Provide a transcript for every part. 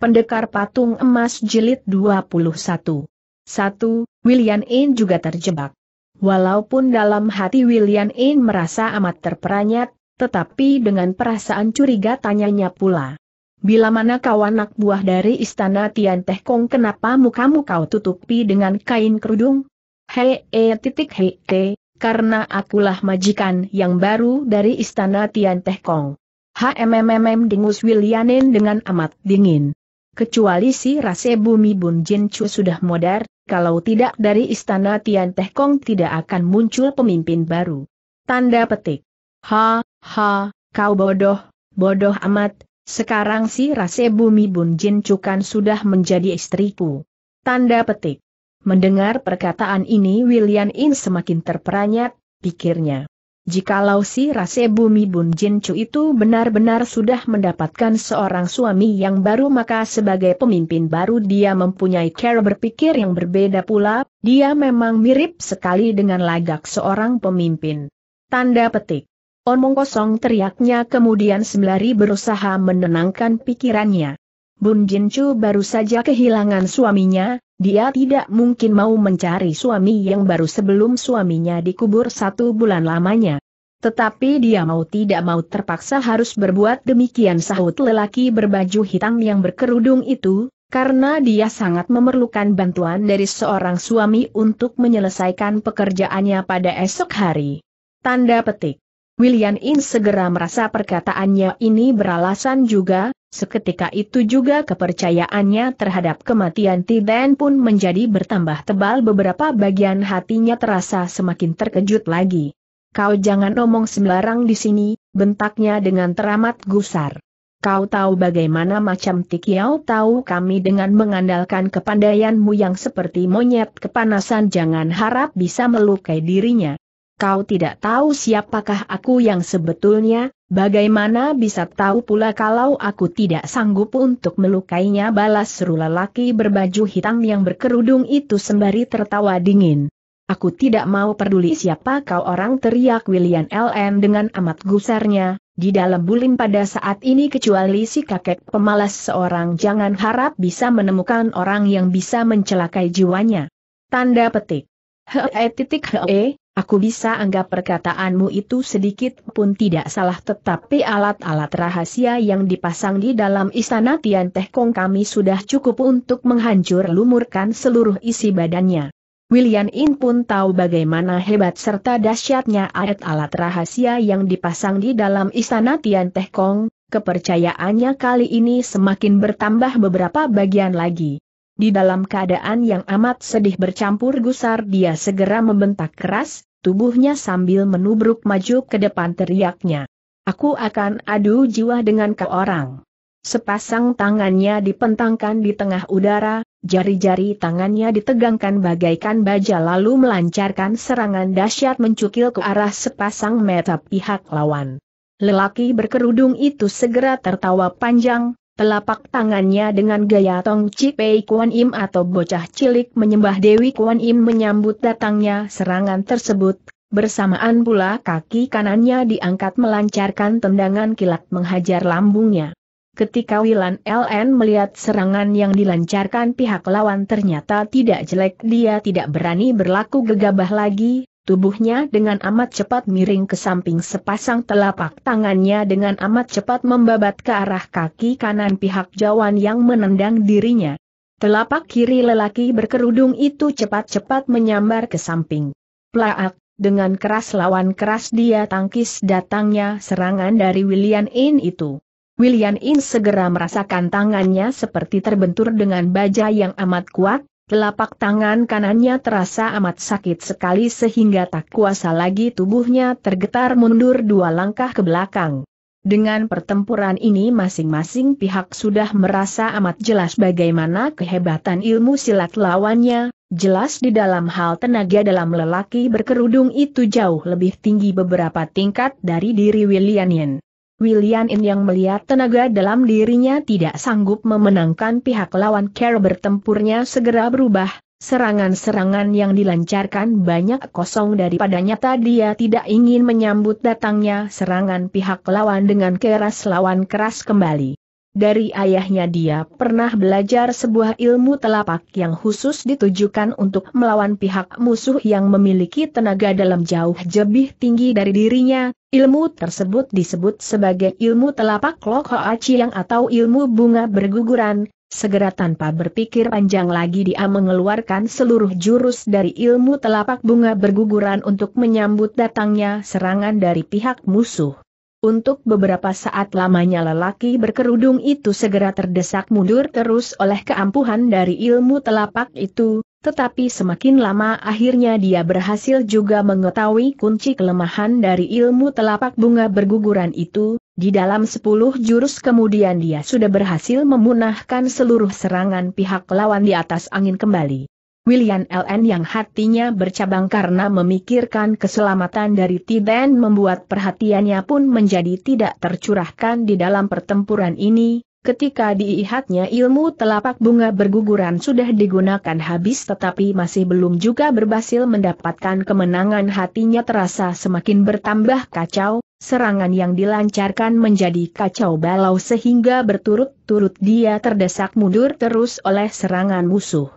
Pendekar Patung Emas Jilid 21. 1. William In juga terjebak. Walaupun dalam hati William In merasa amat terperanjat, tetapi dengan perasaan curiga tanyanya pula. Bila mana kau anak buah dari istana Tian Teh Kong kenapa mukamu kau tutupi dengan kain kerudung? Hei e titik hei e, karena akulah majikan yang baru dari istana Tian Teh Kong. HMMMM dengus In dengan amat dingin kecuali si rase bumi Bun Jin Chu sudah modar, kalau tidak dari istana Tian Teh Kong tidak akan muncul pemimpin baru. Tanda petik. Ha, ha, kau bodoh, bodoh amat, sekarang si rase bumi Bun Jin Chu kan sudah menjadi istriku. Tanda petik. Mendengar perkataan ini William In semakin terperanyat, pikirnya. Jikalau si Rase Bumi Bun Jin Chu itu benar-benar sudah mendapatkan seorang suami yang baru maka sebagai pemimpin baru dia mempunyai cara berpikir yang berbeda pula, dia memang mirip sekali dengan lagak seorang pemimpin. Tanda petik. Omong kosong teriaknya kemudian sembari berusaha menenangkan pikirannya. Bun Jin Chu baru saja kehilangan suaminya, dia tidak mungkin mau mencari suami yang baru sebelum suaminya dikubur satu bulan lamanya. Tetapi dia mau tidak mau terpaksa harus berbuat demikian sahut lelaki berbaju hitam yang berkerudung itu, karena dia sangat memerlukan bantuan dari seorang suami untuk menyelesaikan pekerjaannya pada esok hari. Tanda petik. William In segera merasa perkataannya ini beralasan juga, Seketika itu juga kepercayaannya terhadap kematian Tiden pun menjadi bertambah tebal beberapa bagian hatinya terasa semakin terkejut lagi. Kau jangan omong sembarang di sini, bentaknya dengan teramat gusar. Kau tahu bagaimana macam Tikiau tahu kami dengan mengandalkan kepandaianmu yang seperti monyet kepanasan jangan harap bisa melukai dirinya. Kau tidak tahu siapakah aku yang sebetulnya, Bagaimana bisa tahu pula kalau aku tidak sanggup untuk melukainya balas seru lelaki berbaju hitam yang berkerudung itu sembari tertawa dingin. Aku tidak mau peduli siapa kau orang teriak William L.N dengan amat gusarnya, di dalam bulim pada saat ini kecuali si kakek pemalas seorang jangan harap bisa menemukan orang yang bisa mencelakai jiwanya. Tanda petik. He. titik e. Aku bisa anggap perkataanmu itu sedikit pun tidak salah tetapi alat-alat rahasia yang dipasang di dalam istana Tian Teh Kong kami sudah cukup untuk menghancur lumurkan seluruh isi badannya. William In pun tahu bagaimana hebat serta dahsyatnya alat-alat rahasia yang dipasang di dalam istana Tian Teh Kong, kepercayaannya kali ini semakin bertambah beberapa bagian lagi. Di dalam keadaan yang amat sedih bercampur gusar dia segera membentak keras, tubuhnya sambil menubruk maju ke depan teriaknya. Aku akan adu jiwa dengan ke orang. Sepasang tangannya dipentangkan di tengah udara, jari-jari tangannya ditegangkan bagaikan baja lalu melancarkan serangan dahsyat mencukil ke arah sepasang mata pihak lawan. Lelaki berkerudung itu segera tertawa panjang, telapak tangannya dengan gaya Tong Chi Pei Kuan Im atau bocah cilik menyembah Dewi Kuan Im menyambut datangnya serangan tersebut, bersamaan pula kaki kanannya diangkat melancarkan tendangan kilat menghajar lambungnya. Ketika Wilan LN melihat serangan yang dilancarkan pihak lawan ternyata tidak jelek dia tidak berani berlaku gegabah lagi, Tubuhnya dengan amat cepat miring ke samping sepasang telapak tangannya dengan amat cepat membabat ke arah kaki kanan pihak jawan yang menendang dirinya. Telapak kiri lelaki berkerudung itu cepat-cepat menyambar ke samping. Plaak, dengan keras lawan keras dia tangkis datangnya serangan dari William In itu. William In segera merasakan tangannya seperti terbentur dengan baja yang amat kuat, Telapak tangan kanannya terasa amat sakit sekali sehingga tak kuasa lagi tubuhnya tergetar mundur dua langkah ke belakang. Dengan pertempuran ini masing-masing pihak sudah merasa amat jelas bagaimana kehebatan ilmu silat lawannya, jelas di dalam hal tenaga dalam lelaki berkerudung itu jauh lebih tinggi beberapa tingkat dari diri William Yen. William In yang melihat tenaga dalam dirinya tidak sanggup memenangkan pihak lawan Kerr bertempurnya segera berubah, serangan-serangan yang dilancarkan banyak kosong daripada nyata dia tidak ingin menyambut datangnya serangan pihak lawan dengan keras lawan keras kembali. Dari ayahnya dia pernah belajar sebuah ilmu telapak yang khusus ditujukan untuk melawan pihak musuh yang memiliki tenaga dalam jauh lebih tinggi dari dirinya. Ilmu tersebut disebut sebagai ilmu telapak Lok aci yang atau ilmu bunga berguguran. Segera tanpa berpikir panjang lagi dia mengeluarkan seluruh jurus dari ilmu telapak bunga berguguran untuk menyambut datangnya serangan dari pihak musuh. Untuk beberapa saat lamanya lelaki berkerudung itu segera terdesak mundur terus oleh keampuhan dari ilmu telapak itu, tetapi semakin lama akhirnya dia berhasil juga mengetahui kunci kelemahan dari ilmu telapak bunga berguguran itu, di dalam sepuluh jurus kemudian dia sudah berhasil memunahkan seluruh serangan pihak lawan di atas angin kembali. William LN yang hatinya bercabang karena memikirkan keselamatan dari Tiden membuat perhatiannya pun menjadi tidak tercurahkan di dalam pertempuran ini, ketika diihatnya ilmu telapak bunga berguguran sudah digunakan habis tetapi masih belum juga berhasil mendapatkan kemenangan hatinya terasa semakin bertambah kacau, serangan yang dilancarkan menjadi kacau balau sehingga berturut-turut dia terdesak mundur terus oleh serangan musuh.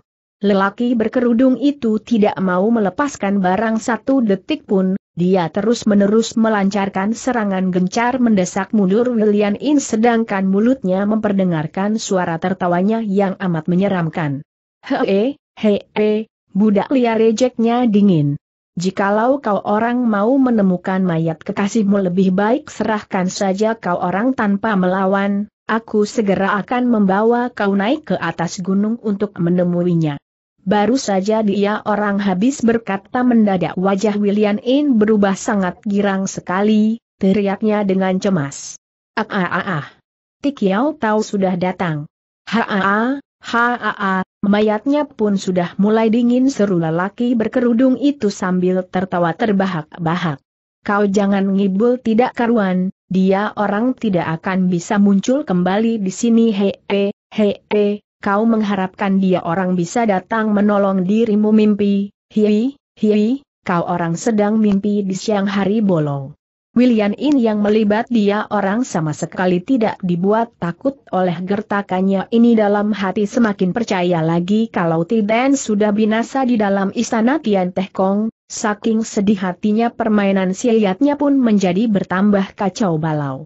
Lelaki berkerudung itu tidak mau melepaskan barang satu detik pun, dia terus-menerus melancarkan serangan gencar mendesak mundur William In sedangkan mulutnya memperdengarkan suara tertawanya yang amat menyeramkan. Hee, hee, budak liar rejeknya dingin. Jikalau kau orang mau menemukan mayat kekasihmu lebih baik serahkan saja kau orang tanpa melawan, aku segera akan membawa kau naik ke atas gunung untuk menemuinya. Baru saja dia orang habis berkata mendadak wajah William In berubah sangat girang sekali, teriaknya dengan cemas. Ah ah ah ah. Tikiao tahu sudah datang. Ha ah ah, ha ah ah, mayatnya pun sudah mulai dingin seru lelaki berkerudung itu sambil tertawa terbahak-bahak. Kau jangan ngibul tidak karuan, dia orang tidak akan bisa muncul kembali di sini hee, hee, kau mengharapkan dia orang bisa datang menolong dirimu mimpi, hihi, hihi, kau orang sedang mimpi di siang hari bolong. William In yang melibat dia orang sama sekali tidak dibuat takut oleh gertakannya ini dalam hati semakin percaya lagi kalau Tiden sudah binasa di dalam istana Tian Teh Kong, saking sedih hatinya permainan siayatnya pun menjadi bertambah kacau balau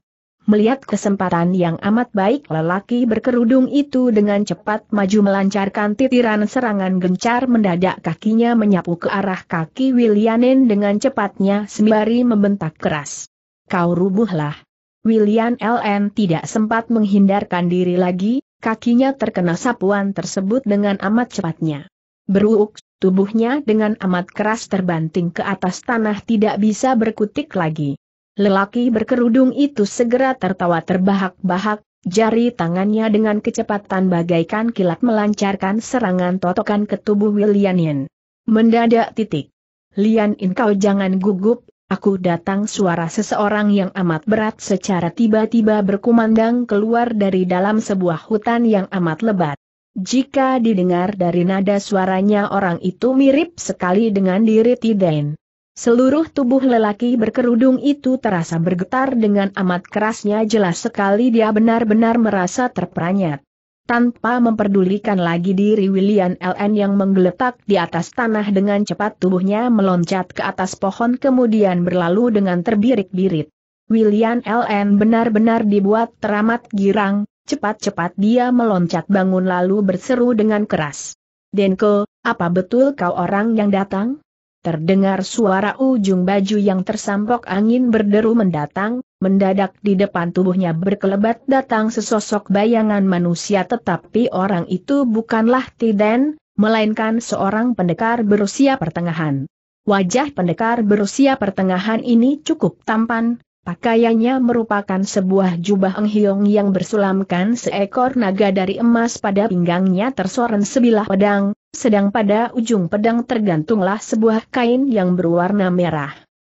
melihat kesempatan yang amat baik lelaki berkerudung itu dengan cepat maju melancarkan titiran serangan gencar mendadak kakinya menyapu ke arah kaki Wilianen dengan cepatnya sembari membentak keras. Kau rubuhlah. William LN tidak sempat menghindarkan diri lagi, kakinya terkena sapuan tersebut dengan amat cepatnya. Beruk tubuhnya dengan amat keras terbanting ke atas tanah tidak bisa berkutik lagi. Lelaki berkerudung itu segera tertawa terbahak-bahak, jari tangannya dengan kecepatan bagaikan kilat melancarkan serangan totokan ke tubuh Willianin. Mendadak titik. Lian In kau jangan gugup, aku datang suara seseorang yang amat berat secara tiba-tiba berkumandang keluar dari dalam sebuah hutan yang amat lebat. Jika didengar dari nada suaranya orang itu mirip sekali dengan diri Tiden. Seluruh tubuh lelaki berkerudung itu terasa bergetar dengan amat kerasnya jelas sekali dia benar-benar merasa terperanyat. Tanpa memperdulikan lagi diri William LN yang menggeletak di atas tanah dengan cepat tubuhnya meloncat ke atas pohon kemudian berlalu dengan terbirik-birit. William LN benar-benar dibuat teramat girang, cepat-cepat dia meloncat bangun lalu berseru dengan keras. Denko, apa betul kau orang yang datang? Terdengar suara ujung baju yang tersampok angin berderu mendatang, mendadak di depan tubuhnya berkelebat datang sesosok bayangan manusia tetapi orang itu bukanlah Tiden, melainkan seorang pendekar berusia pertengahan. Wajah pendekar berusia pertengahan ini cukup tampan, pakaiannya merupakan sebuah jubah enghiong yang bersulamkan seekor naga dari emas pada pinggangnya tersoren sebilah pedang, sedang pada ujung pedang tergantunglah sebuah kain yang berwarna merah.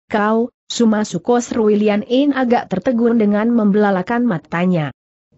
Kau, Sukos Ruilian In agak tertegun dengan membelalakan matanya.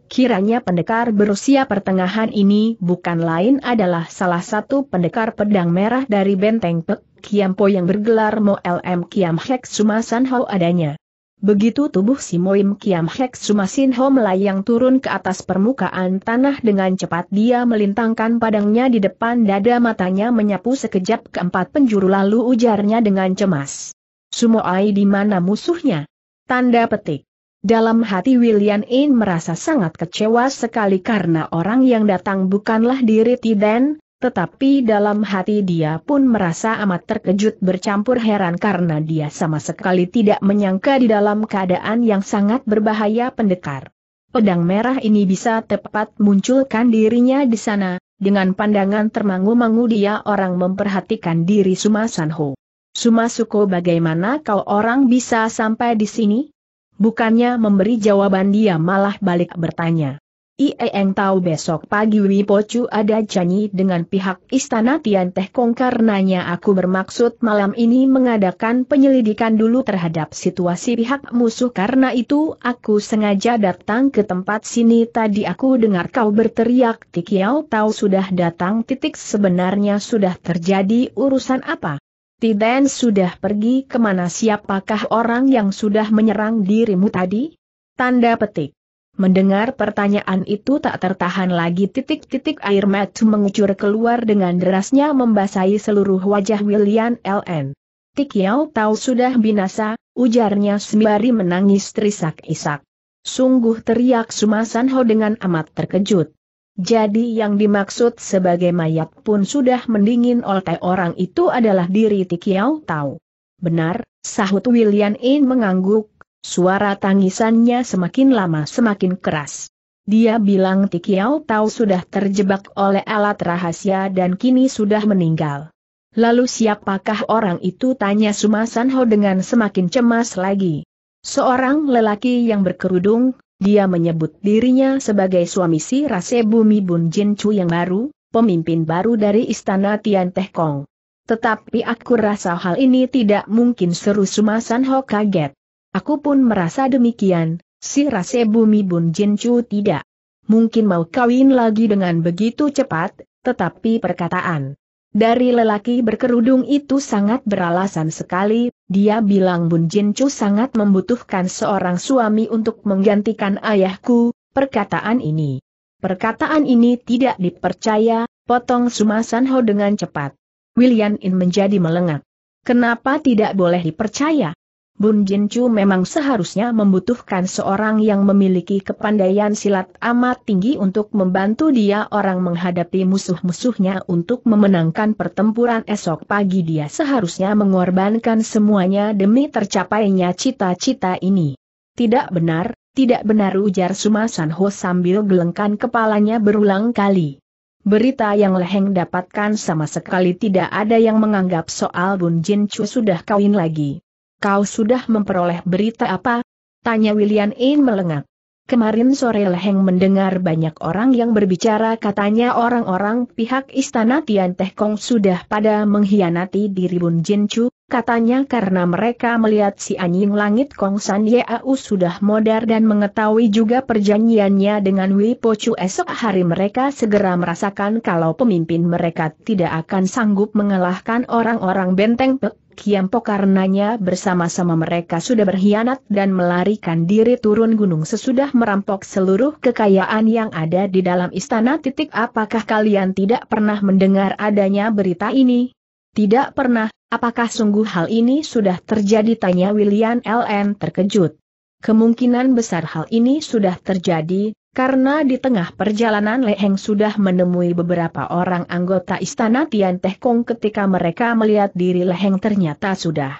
Kiranya pendekar berusia pertengahan ini bukan lain adalah salah satu pendekar pedang merah dari benteng Pek Kiampo yang bergelar Mo LM Kiam Hek Sumasan Hau adanya. Begitu tubuh si Moim Kiam Hek Sumasin Ho melayang turun ke atas permukaan tanah dengan cepat dia melintangkan padangnya di depan dada matanya menyapu sekejap keempat penjuru lalu ujarnya dengan cemas. Sumoai di mana musuhnya? Tanda petik. Dalam hati William In merasa sangat kecewa sekali karena orang yang datang bukanlah diri Tiden, tetapi dalam hati dia pun merasa amat terkejut bercampur heran karena dia sama sekali tidak menyangka di dalam keadaan yang sangat berbahaya pendekar. Pedang merah ini bisa tepat munculkan dirinya di sana, dengan pandangan termangu-mangu dia orang memperhatikan diri Suma Sanho. Suma Suko bagaimana kau orang bisa sampai di sini? Bukannya memberi jawaban dia malah balik bertanya. Ieng tahu besok pagi Wipocu ada janji dengan pihak Istana Tian Teh Kong karenanya aku bermaksud malam ini mengadakan penyelidikan dulu terhadap situasi pihak musuh karena itu aku sengaja datang ke tempat sini tadi aku dengar kau berteriak Tikiao tahu sudah datang titik sebenarnya sudah terjadi urusan apa. Tiden sudah pergi kemana siapakah orang yang sudah menyerang dirimu tadi? Tanda petik. Mendengar pertanyaan itu tak tertahan lagi titik-titik air mata mengucur keluar dengan derasnya membasahi seluruh wajah William L.N. Tik tahu sudah binasa, ujarnya sembari menangis terisak-isak. Sungguh teriak Sumasan Ho dengan amat terkejut. Jadi yang dimaksud sebagai mayat pun sudah mendingin oleh orang itu adalah diri Tik tahu. Benar, sahut William In mengangguk, Suara tangisannya semakin lama semakin keras. Dia bilang Tikiao Tau sudah terjebak oleh alat rahasia dan kini sudah meninggal. Lalu siapakah orang itu tanya Suma Sumasanho dengan semakin cemas lagi. Seorang lelaki yang berkerudung, dia menyebut dirinya sebagai suami si Rase Bumi Bun Jin Chu yang baru, pemimpin baru dari istana Tian Teh Kong. Tetapi aku rasa hal ini tidak mungkin seru Suma Sumasanho kaget. Aku pun merasa demikian, si rase bumi Bun tidak. Mungkin mau kawin lagi dengan begitu cepat, tetapi perkataan dari lelaki berkerudung itu sangat beralasan sekali, dia bilang Bun Jin sangat membutuhkan seorang suami untuk menggantikan ayahku, perkataan ini. Perkataan ini tidak dipercaya, potong Sumasan Ho dengan cepat. William In menjadi melengak. Kenapa tidak boleh dipercaya? Bun Jin Chu memang seharusnya membutuhkan seorang yang memiliki kepandaian silat amat tinggi untuk membantu dia orang menghadapi musuh-musuhnya untuk memenangkan pertempuran esok pagi dia seharusnya mengorbankan semuanya demi tercapainya cita-cita ini. Tidak benar, tidak benar ujar Suma Sanho sambil gelengkan kepalanya berulang kali. Berita yang Leheng dapatkan sama sekali tidak ada yang menganggap soal Bun Jin Chu sudah kawin lagi. Kau sudah memperoleh berita apa? Tanya William In melengak. Kemarin sore Leheng mendengar banyak orang yang berbicara katanya orang-orang pihak istana Tian Teh Kong sudah pada mengkhianati diri Bun Jin Chu, katanya karena mereka melihat si anjing langit Kong San Au sudah modar dan mengetahui juga perjanjiannya dengan Wei Po Chu esok hari mereka segera merasakan kalau pemimpin mereka tidak akan sanggup mengalahkan orang-orang benteng Pek Kiampo karenanya bersama-sama mereka sudah berkhianat dan melarikan diri turun gunung sesudah merampok seluruh kekayaan yang ada di dalam istana titik apakah kalian tidak pernah mendengar adanya berita ini? Tidak pernah, apakah sungguh hal ini sudah terjadi tanya William LN terkejut. Kemungkinan besar hal ini sudah terjadi, karena di tengah perjalanan Leheng sudah menemui beberapa orang anggota istana Tian Teh Kong ketika mereka melihat diri Leheng ternyata sudah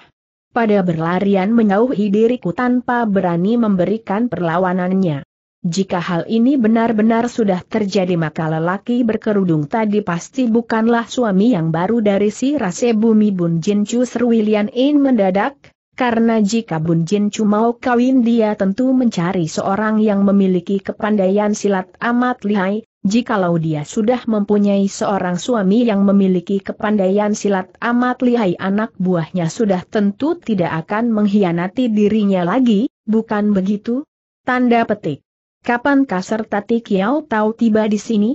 pada berlarian menjauhi diriku tanpa berani memberikan perlawanannya. Jika hal ini benar-benar sudah terjadi maka lelaki berkerudung tadi pasti bukanlah suami yang baru dari si Rase Bumi Bun Jin Chu Sir William In mendadak, karena jika Bun Jin mau kawin dia tentu mencari seorang yang memiliki kepandaian silat amat lihai, jikalau dia sudah mempunyai seorang suami yang memiliki kepandaian silat amat lihai anak buahnya sudah tentu tidak akan mengkhianati dirinya lagi, bukan begitu? Tanda petik. Kapan kasar Tati Kiao tahu tiba di sini?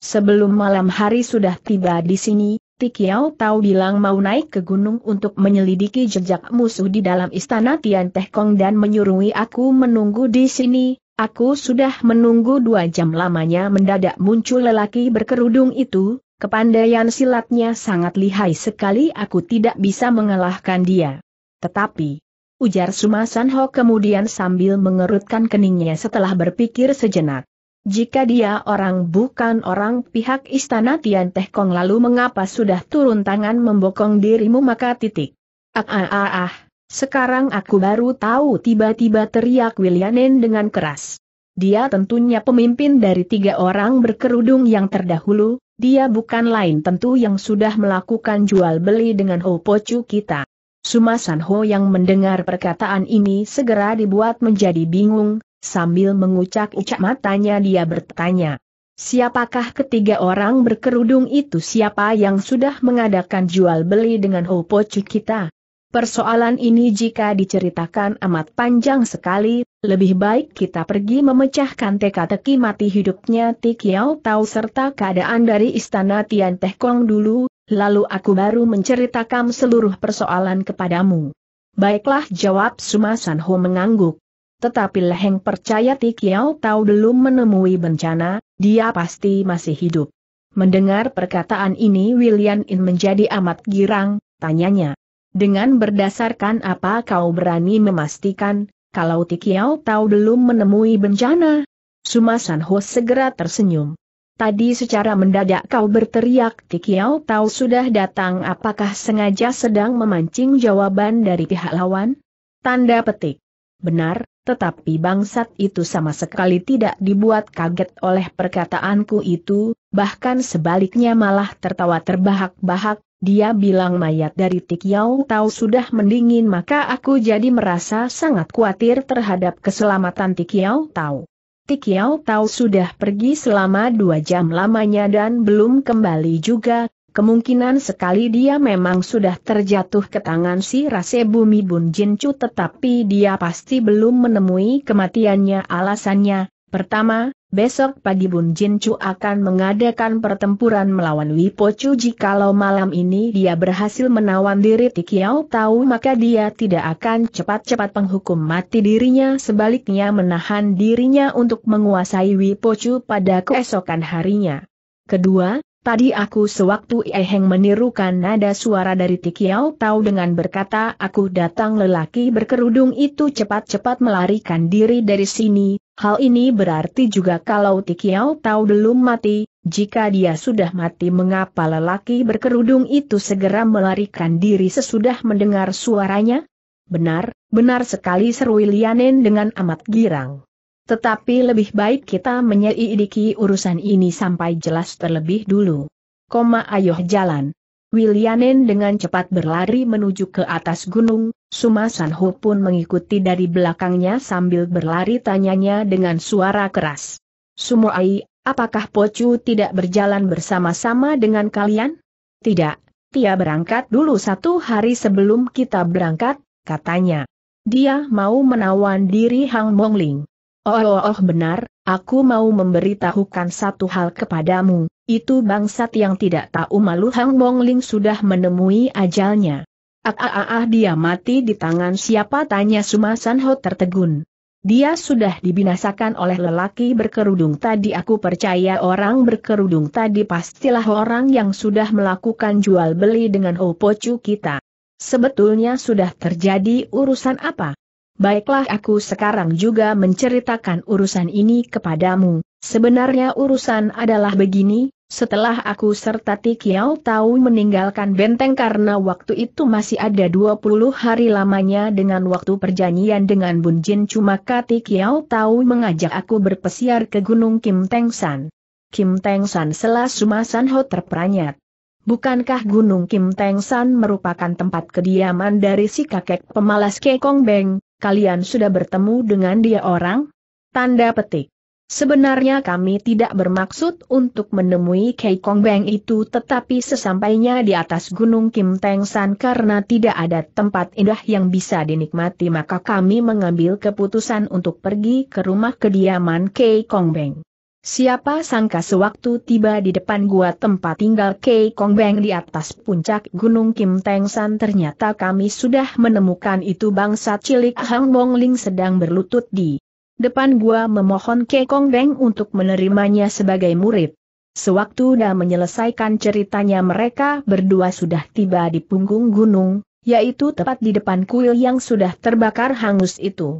Sebelum malam hari sudah tiba di sini, Tikiao tahu bilang mau naik ke gunung untuk menyelidiki jejak musuh di dalam istana Tian Teh Kong dan menyuruhi aku menunggu di sini. Aku sudah menunggu dua jam lamanya mendadak muncul lelaki berkerudung itu, kepandaian silatnya sangat lihai sekali aku tidak bisa mengalahkan dia. Tetapi, ujar Sumasan Ho kemudian sambil mengerutkan keningnya setelah berpikir sejenak. Jika dia orang bukan orang pihak istana Tian Teh Kong lalu mengapa sudah turun tangan membokong dirimu maka titik. Ah ah ah ah, sekarang aku baru tahu tiba-tiba teriak Wilianen dengan keras. Dia tentunya pemimpin dari tiga orang berkerudung yang terdahulu, dia bukan lain tentu yang sudah melakukan jual beli dengan Ho Pocu kita. Sumasan Ho yang mendengar perkataan ini segera dibuat menjadi bingung, Sambil mengucak-ucak matanya dia bertanya. Siapakah ketiga orang berkerudung itu siapa yang sudah mengadakan jual beli dengan Hopo kita? Persoalan ini jika diceritakan amat panjang sekali, lebih baik kita pergi memecahkan teka-teki mati hidupnya Tikiao tahu serta keadaan dari istana Tian Teh Kong dulu, lalu aku baru menceritakan seluruh persoalan kepadamu. Baiklah jawab Sumasan Ho mengangguk. Tetapi Leheng percaya Tikiao tahu belum menemui bencana, dia pasti masih hidup. Mendengar perkataan ini William In menjadi amat girang, tanyanya. Dengan berdasarkan apa kau berani memastikan, kalau Tikiao tahu belum menemui bencana? Sumasan Ho segera tersenyum. Tadi secara mendadak kau berteriak Tikiao tahu sudah datang apakah sengaja sedang memancing jawaban dari pihak lawan? Tanda petik. Benar, tetapi bangsat itu sama sekali tidak dibuat kaget oleh perkataanku itu, bahkan sebaliknya malah tertawa terbahak-bahak, dia bilang mayat dari Yau Tau sudah mendingin maka aku jadi merasa sangat khawatir terhadap keselamatan Yau Tau. Yau Tau sudah pergi selama dua jam lamanya dan belum kembali juga, Kemungkinan sekali dia memang sudah terjatuh ke tangan si Rase Bumi Bun Jincu tetapi dia pasti belum menemui kematiannya alasannya. Pertama, besok pagi Bun Jincu akan mengadakan pertempuran melawan Wipo Chu jikalau malam ini dia berhasil menawan diri Tikiao Tau maka dia tidak akan cepat-cepat penghukum mati dirinya sebaliknya menahan dirinya untuk menguasai Wipo Chu pada keesokan harinya. Kedua, Tadi aku sewaktu Eheng menirukan nada suara dari Tikiao Tau dengan berkata aku datang lelaki berkerudung itu cepat-cepat melarikan diri dari sini, hal ini berarti juga kalau Tikiao Tau belum mati, jika dia sudah mati mengapa lelaki berkerudung itu segera melarikan diri sesudah mendengar suaranya? Benar, benar sekali seru Lianen dengan amat girang. Tetapi lebih baik kita menyelidiki urusan ini sampai jelas terlebih dulu. Koma ayo jalan. Wilianen dengan cepat berlari menuju ke atas gunung, Suma Sanho pun mengikuti dari belakangnya sambil berlari tanyanya dengan suara keras. Sumoai, apakah Pocu tidak berjalan bersama-sama dengan kalian? Tidak, dia berangkat dulu satu hari sebelum kita berangkat, katanya. Dia mau menawan diri Hang Mongling. Oh, oh, oh benar, aku mau memberitahukan satu hal kepadamu, itu bangsat yang tidak tahu malu Hang Bongling sudah menemui ajalnya. Ah, ah, ah, ah dia mati di tangan siapa tanya Sumasan Ho tertegun. Dia sudah dibinasakan oleh lelaki berkerudung tadi aku percaya orang berkerudung tadi pastilah orang yang sudah melakukan jual beli dengan Opocu kita. Sebetulnya sudah terjadi urusan apa? baiklah aku sekarang juga menceritakan urusan ini kepadamu. Sebenarnya urusan adalah begini, setelah aku serta Tikiao tahu meninggalkan benteng karena waktu itu masih ada 20 hari lamanya dengan waktu perjanjian dengan Bunjin cuma Tikiao tahu mengajak aku berpesiar ke Gunung Kim Teng San. Kim Teng San selas sumasan ho terperanyat. Bukankah Gunung Kim Teng San merupakan tempat kediaman dari si kakek pemalas Kekong Beng, kalian sudah bertemu dengan dia orang? Tanda petik. Sebenarnya kami tidak bermaksud untuk menemui Kong Beng itu tetapi sesampainya di atas Gunung Kim Teng San karena tidak ada tempat indah yang bisa dinikmati maka kami mengambil keputusan untuk pergi ke rumah kediaman Kong Beng. Siapa sangka sewaktu tiba di depan gua tempat tinggal Kei Kong Beng di atas puncak Gunung Kim Teng San ternyata kami sudah menemukan itu bangsa cilik Hang Bong Ling sedang berlutut di depan gua memohon Kei Kong Beng untuk menerimanya sebagai murid. Sewaktu dah menyelesaikan ceritanya mereka berdua sudah tiba di punggung gunung, yaitu tepat di depan kuil yang sudah terbakar hangus itu.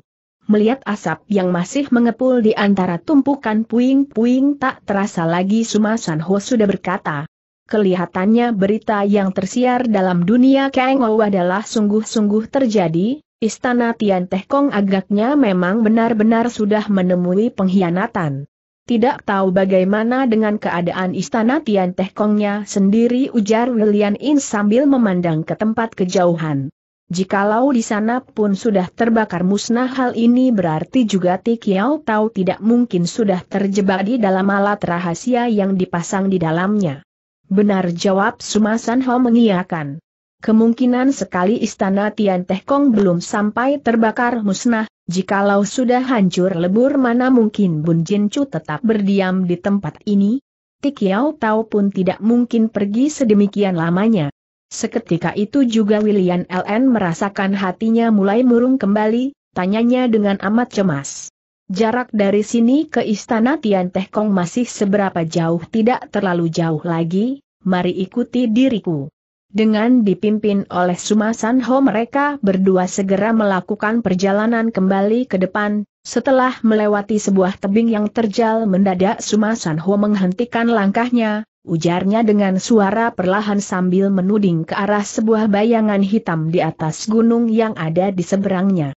Melihat asap yang masih mengepul di antara tumpukan puing-puing tak terasa lagi Sumasan Ho sudah berkata. Kelihatannya berita yang tersiar dalam dunia Kang Ou adalah sungguh-sungguh terjadi, istana Tian Teh Kong agaknya memang benar-benar sudah menemui pengkhianatan. Tidak tahu bagaimana dengan keadaan istana Tian Teh Kongnya sendiri ujar William In sambil memandang ke tempat kejauhan. Jikalau di sana pun sudah terbakar musnah hal ini berarti juga Tikiao tahu tidak mungkin sudah terjebak di dalam alat rahasia yang dipasang di dalamnya. Benar jawab Sumasan Ho mengiakan. Kemungkinan sekali istana Tian Teh Kong belum sampai terbakar musnah, jikalau sudah hancur lebur mana mungkin Bun Jin Chu tetap berdiam di tempat ini? Tikiao tahu pun tidak mungkin pergi sedemikian lamanya. Seketika itu juga William LN merasakan hatinya mulai murung kembali, tanyanya dengan amat cemas. Jarak dari sini ke istana Tian Teh Kong masih seberapa jauh tidak terlalu jauh lagi, mari ikuti diriku. Dengan dipimpin oleh Sumasan Ho mereka berdua segera melakukan perjalanan kembali ke depan, setelah melewati sebuah tebing yang terjal mendadak Sumasan Ho menghentikan langkahnya, ujarnya dengan suara perlahan sambil menuding ke arah sebuah bayangan hitam di atas gunung yang ada di seberangnya.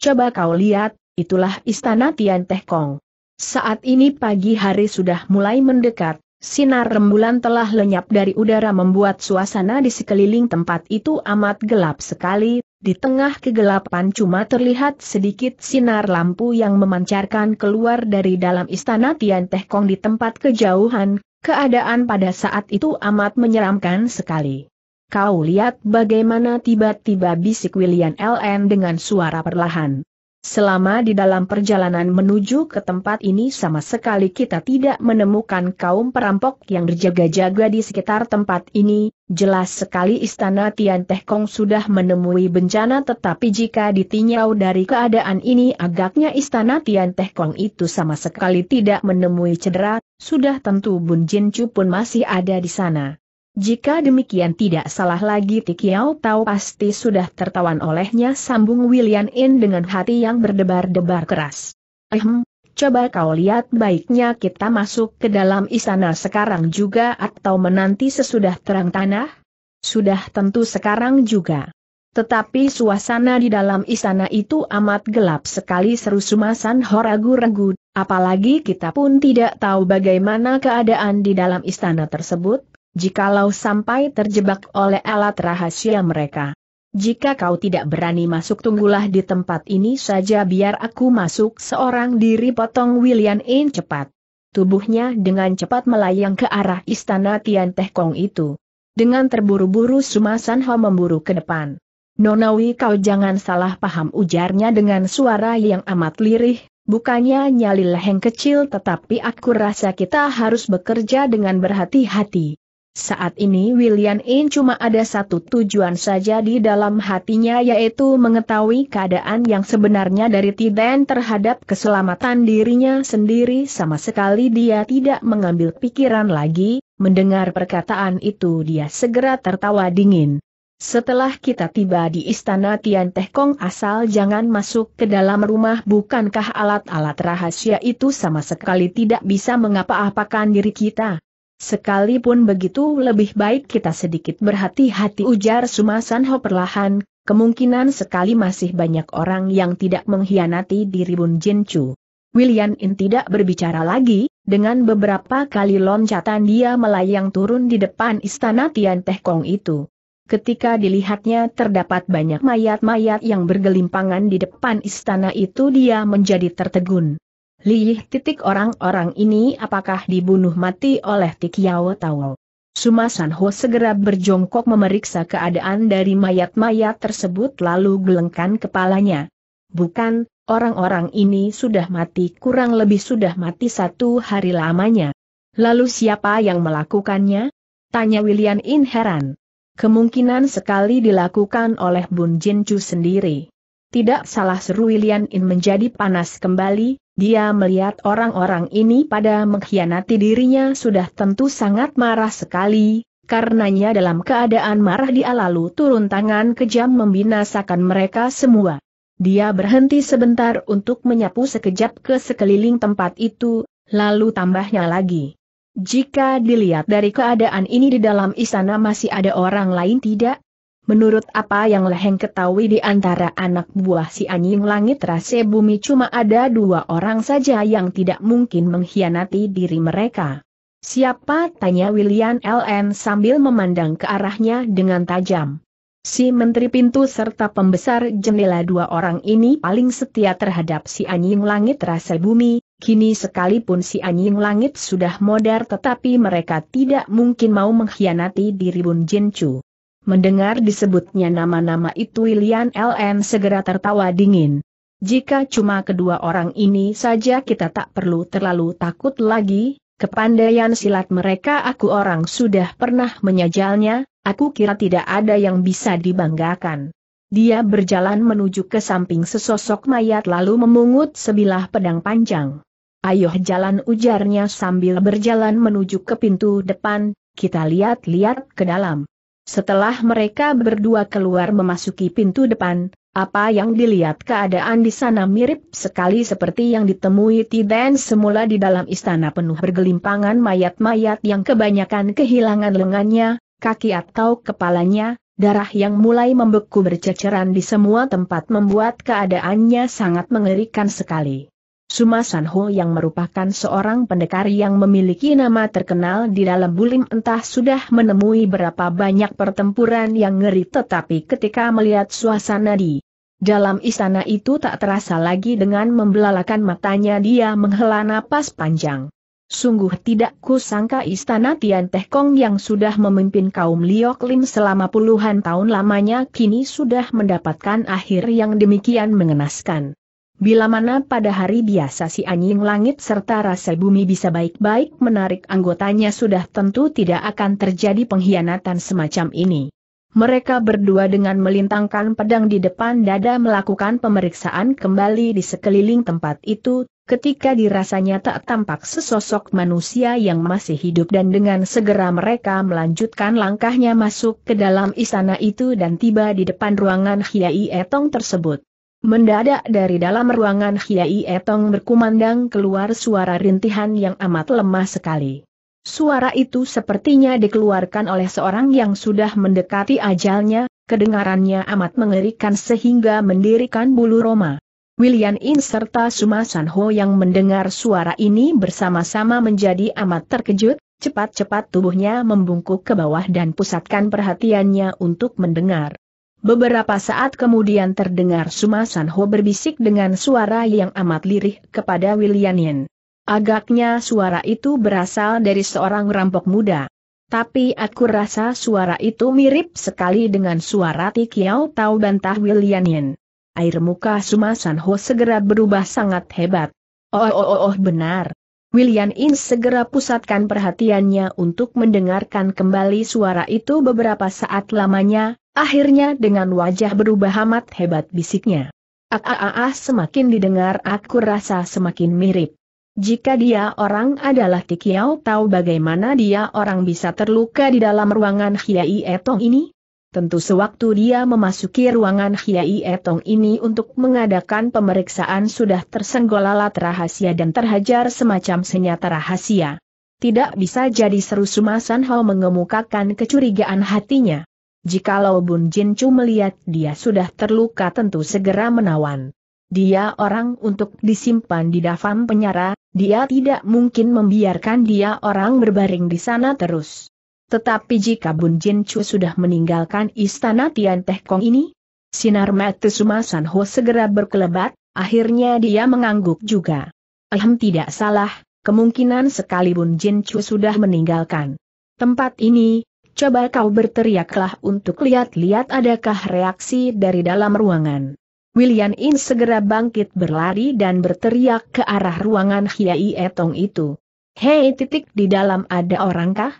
Coba kau lihat, itulah istana Tian Teh Kong. Saat ini pagi hari sudah mulai mendekat, sinar rembulan telah lenyap dari udara membuat suasana di sekeliling tempat itu amat gelap sekali, di tengah kegelapan cuma terlihat sedikit sinar lampu yang memancarkan keluar dari dalam istana Tian Teh Kong di tempat kejauhan, Keadaan pada saat itu amat menyeramkan sekali. Kau lihat bagaimana tiba-tiba bisik William LN dengan suara perlahan. Selama di dalam perjalanan menuju ke tempat ini sama sekali kita tidak menemukan kaum perampok yang berjaga-jaga di sekitar tempat ini, jelas sekali istana Tian Teh Kong sudah menemui bencana tetapi jika ditinjau dari keadaan ini agaknya istana Tian Teh Kong itu sama sekali tidak menemui cedera, sudah tentu Bun Jin Chu pun masih ada di sana. Jika demikian tidak salah lagi Tikiao tahu pasti sudah tertawan olehnya sambung William In dengan hati yang berdebar-debar keras. Ehm, coba kau lihat baiknya kita masuk ke dalam istana sekarang juga atau menanti sesudah terang tanah? Sudah tentu sekarang juga. Tetapi suasana di dalam istana itu amat gelap sekali seru sumasan horagu-regu, apalagi kita pun tidak tahu bagaimana keadaan di dalam istana tersebut, jikalau sampai terjebak oleh alat rahasia mereka. Jika kau tidak berani masuk tunggulah di tempat ini saja biar aku masuk seorang diri potong William In cepat. Tubuhnya dengan cepat melayang ke arah istana Tian Teh Kong itu. Dengan terburu-buru Sumasan Ho memburu ke depan. Nonawi kau jangan salah paham ujarnya dengan suara yang amat lirih, bukannya nyali leheng kecil tetapi aku rasa kita harus bekerja dengan berhati-hati. Saat ini William In cuma ada satu tujuan saja di dalam hatinya yaitu mengetahui keadaan yang sebenarnya dari Tiden terhadap keselamatan dirinya sendiri sama sekali dia tidak mengambil pikiran lagi, mendengar perkataan itu dia segera tertawa dingin. Setelah kita tiba di istana Tian Teh Kong asal jangan masuk ke dalam rumah bukankah alat-alat rahasia itu sama sekali tidak bisa mengapa-apakan diri kita. Sekalipun begitu lebih baik kita sedikit berhati-hati ujar Sumasanho perlahan, kemungkinan sekali masih banyak orang yang tidak mengkhianati diri Bun Chu. William In tidak berbicara lagi, dengan beberapa kali loncatan dia melayang turun di depan istana Tian Teh Kong itu. Ketika dilihatnya terdapat banyak mayat-mayat yang bergelimpangan di depan istana itu dia menjadi tertegun. Lih titik orang-orang ini apakah dibunuh mati oleh Tikiao Tao. Suma Ho segera berjongkok memeriksa keadaan dari mayat-mayat tersebut lalu gelengkan kepalanya. Bukan, orang-orang ini sudah mati kurang lebih sudah mati satu hari lamanya. Lalu siapa yang melakukannya? Tanya William In heran. Kemungkinan sekali dilakukan oleh Bun Jin Chu sendiri. Tidak salah seru William In menjadi panas kembali, dia melihat orang-orang ini pada mengkhianati dirinya sudah tentu sangat marah sekali, karenanya dalam keadaan marah dia lalu turun tangan kejam membinasakan mereka semua. Dia berhenti sebentar untuk menyapu sekejap ke sekeliling tempat itu, lalu tambahnya lagi. Jika dilihat dari keadaan ini di dalam istana masih ada orang lain tidak, Menurut apa yang Leheng ketahui di antara anak buah si anjing langit rase bumi cuma ada dua orang saja yang tidak mungkin mengkhianati diri mereka. Siapa? tanya William LN sambil memandang ke arahnya dengan tajam. Si menteri pintu serta pembesar jendela dua orang ini paling setia terhadap si anjing langit rase bumi, kini sekalipun si anjing langit sudah modar tetapi mereka tidak mungkin mau mengkhianati diri Bun Chu. Mendengar disebutnya nama-nama itu William LN segera tertawa dingin. Jika cuma kedua orang ini saja kita tak perlu terlalu takut lagi, kepandaian silat mereka aku orang sudah pernah menyajalnya, aku kira tidak ada yang bisa dibanggakan. Dia berjalan menuju ke samping sesosok mayat lalu memungut sebilah pedang panjang. Ayo jalan ujarnya sambil berjalan menuju ke pintu depan, kita lihat-lihat ke dalam. Setelah mereka berdua keluar memasuki pintu depan, apa yang dilihat keadaan di sana mirip sekali seperti yang ditemui Tiden semula di dalam istana penuh bergelimpangan mayat-mayat yang kebanyakan kehilangan lengannya, kaki atau kepalanya, Darah yang mulai membeku berceceran di semua tempat membuat keadaannya sangat mengerikan sekali. Suma Sanho yang merupakan seorang pendekar yang memiliki nama terkenal di dalam bulim entah sudah menemui berapa banyak pertempuran yang ngeri tetapi ketika melihat suasana di dalam istana itu tak terasa lagi dengan membelalakan matanya dia menghela napas panjang. Sungguh tidak kusangka istana Tian Teh Kong yang sudah memimpin kaum Liok Lim selama puluhan tahun lamanya kini sudah mendapatkan akhir yang demikian mengenaskan. Bila mana pada hari biasa si anjing langit serta rasa bumi bisa baik-baik menarik anggotanya sudah tentu tidak akan terjadi pengkhianatan semacam ini. Mereka berdua dengan melintangkan pedang di depan dada melakukan pemeriksaan kembali di sekeliling tempat itu, ketika dirasanya tak tampak sesosok manusia yang masih hidup dan dengan segera mereka melanjutkan langkahnya masuk ke dalam istana itu dan tiba di depan ruangan Hiai Etong tersebut. Mendadak dari dalam ruangan Hiai Etong berkumandang keluar suara rintihan yang amat lemah sekali. Suara itu sepertinya dikeluarkan oleh seorang yang sudah mendekati ajalnya, kedengarannya amat mengerikan sehingga mendirikan bulu Roma. William In serta Suma San Ho yang mendengar suara ini bersama-sama menjadi amat terkejut, cepat-cepat tubuhnya membungkuk ke bawah dan pusatkan perhatiannya untuk mendengar. Beberapa saat kemudian terdengar Suma Sanho berbisik dengan suara yang amat lirih kepada Yin. Agaknya suara itu berasal dari seorang rampok muda. Tapi aku rasa suara itu mirip sekali dengan suara Tikiao Tau bantah Yin. Air muka Suma Sanho segera berubah sangat hebat. Oh oh oh, oh benar. William In segera pusatkan perhatiannya untuk mendengarkan kembali suara itu beberapa saat lamanya, Akhirnya dengan wajah berubah amat hebat bisiknya. Aaah ah, ah, ah, semakin didengar aku rasa semakin mirip. Jika dia orang adalah Tikiao tahu bagaimana dia orang bisa terluka di dalam ruangan Hiai Etong ini? Tentu sewaktu dia memasuki ruangan Hiai Etong ini untuk mengadakan pemeriksaan sudah tersenggol alat rahasia dan terhajar semacam senyata rahasia. Tidak bisa jadi seru Sumasan hal mengemukakan kecurigaan hatinya. Jikalau Bun Jin Chu melihat dia sudah terluka tentu segera menawan. Dia orang untuk disimpan di dafam penyara, dia tidak mungkin membiarkan dia orang berbaring di sana terus. Tetapi jika Bun Jin Chu sudah meninggalkan istana Tian Teh Kong ini, sinar mata San Ho segera berkelebat, akhirnya dia mengangguk juga. Ahem tidak salah, kemungkinan sekali Bun Jin Chu sudah meninggalkan tempat ini, coba kau berteriaklah untuk lihat-lihat adakah reaksi dari dalam ruangan. William In segera bangkit berlari dan berteriak ke arah ruangan Hiai Etong itu. Hei titik di dalam ada orangkah?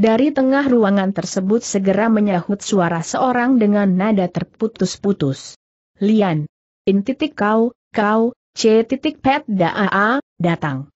Dari tengah ruangan tersebut segera menyahut suara seorang dengan nada terputus-putus. Lian. In titik kau, kau, C titik pet daa, datang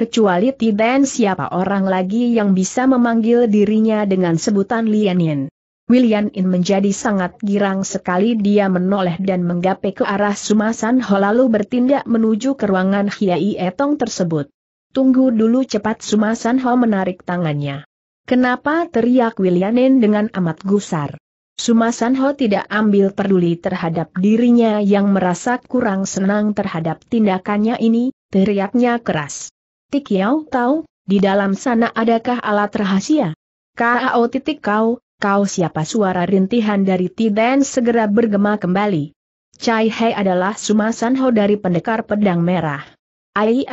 kecuali Tiben siapa orang lagi yang bisa memanggil dirinya dengan sebutan Lianin. William In menjadi sangat girang sekali dia menoleh dan menggapai ke arah Sumasan Ho lalu bertindak menuju ke ruangan Hiai Etong tersebut. Tunggu dulu cepat Sumasan Ho menarik tangannya. Kenapa teriak Williamin dengan amat gusar? Sumasan Ho tidak ambil peduli terhadap dirinya yang merasa kurang senang terhadap tindakannya ini, teriaknya keras. Tik Yau tahu, di dalam sana adakah alat rahasia? Kao titik kau, kau siapa suara rintihan dari Tiden segera bergema kembali. Cai Hei adalah Sumasan Sumasanho dari pendekar pedang merah. Ai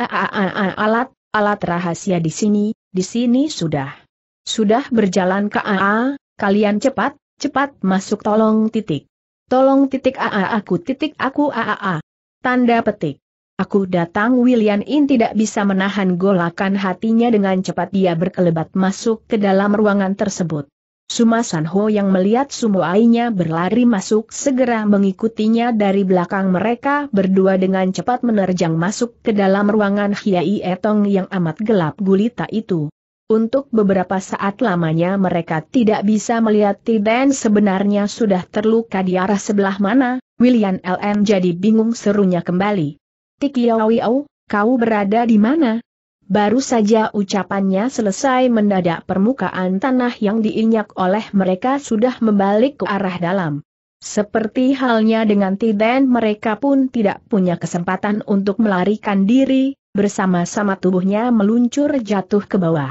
alat, alat rahasia di sini, di sini sudah. Sudah berjalan ke AA, kalian cepat, cepat masuk tolong titik. Tolong titik AA aku titik aku AA. Tanda petik. Aku datang William In tidak bisa menahan golakan hatinya dengan cepat dia berkelebat masuk ke dalam ruangan tersebut. Suma Sanho yang melihat Sumuainya berlari masuk segera mengikutinya dari belakang mereka berdua dengan cepat menerjang masuk ke dalam ruangan Hiai Etong yang amat gelap gulita itu. Untuk beberapa saat lamanya mereka tidak bisa melihat Tiden sebenarnya sudah terluka di arah sebelah mana, William LM jadi bingung serunya kembali. Tikiawiau, kau berada di mana? Baru saja ucapannya selesai mendadak permukaan tanah yang diinjak oleh mereka sudah membalik ke arah dalam. Seperti halnya dengan Tiden mereka pun tidak punya kesempatan untuk melarikan diri, bersama-sama tubuhnya meluncur jatuh ke bawah.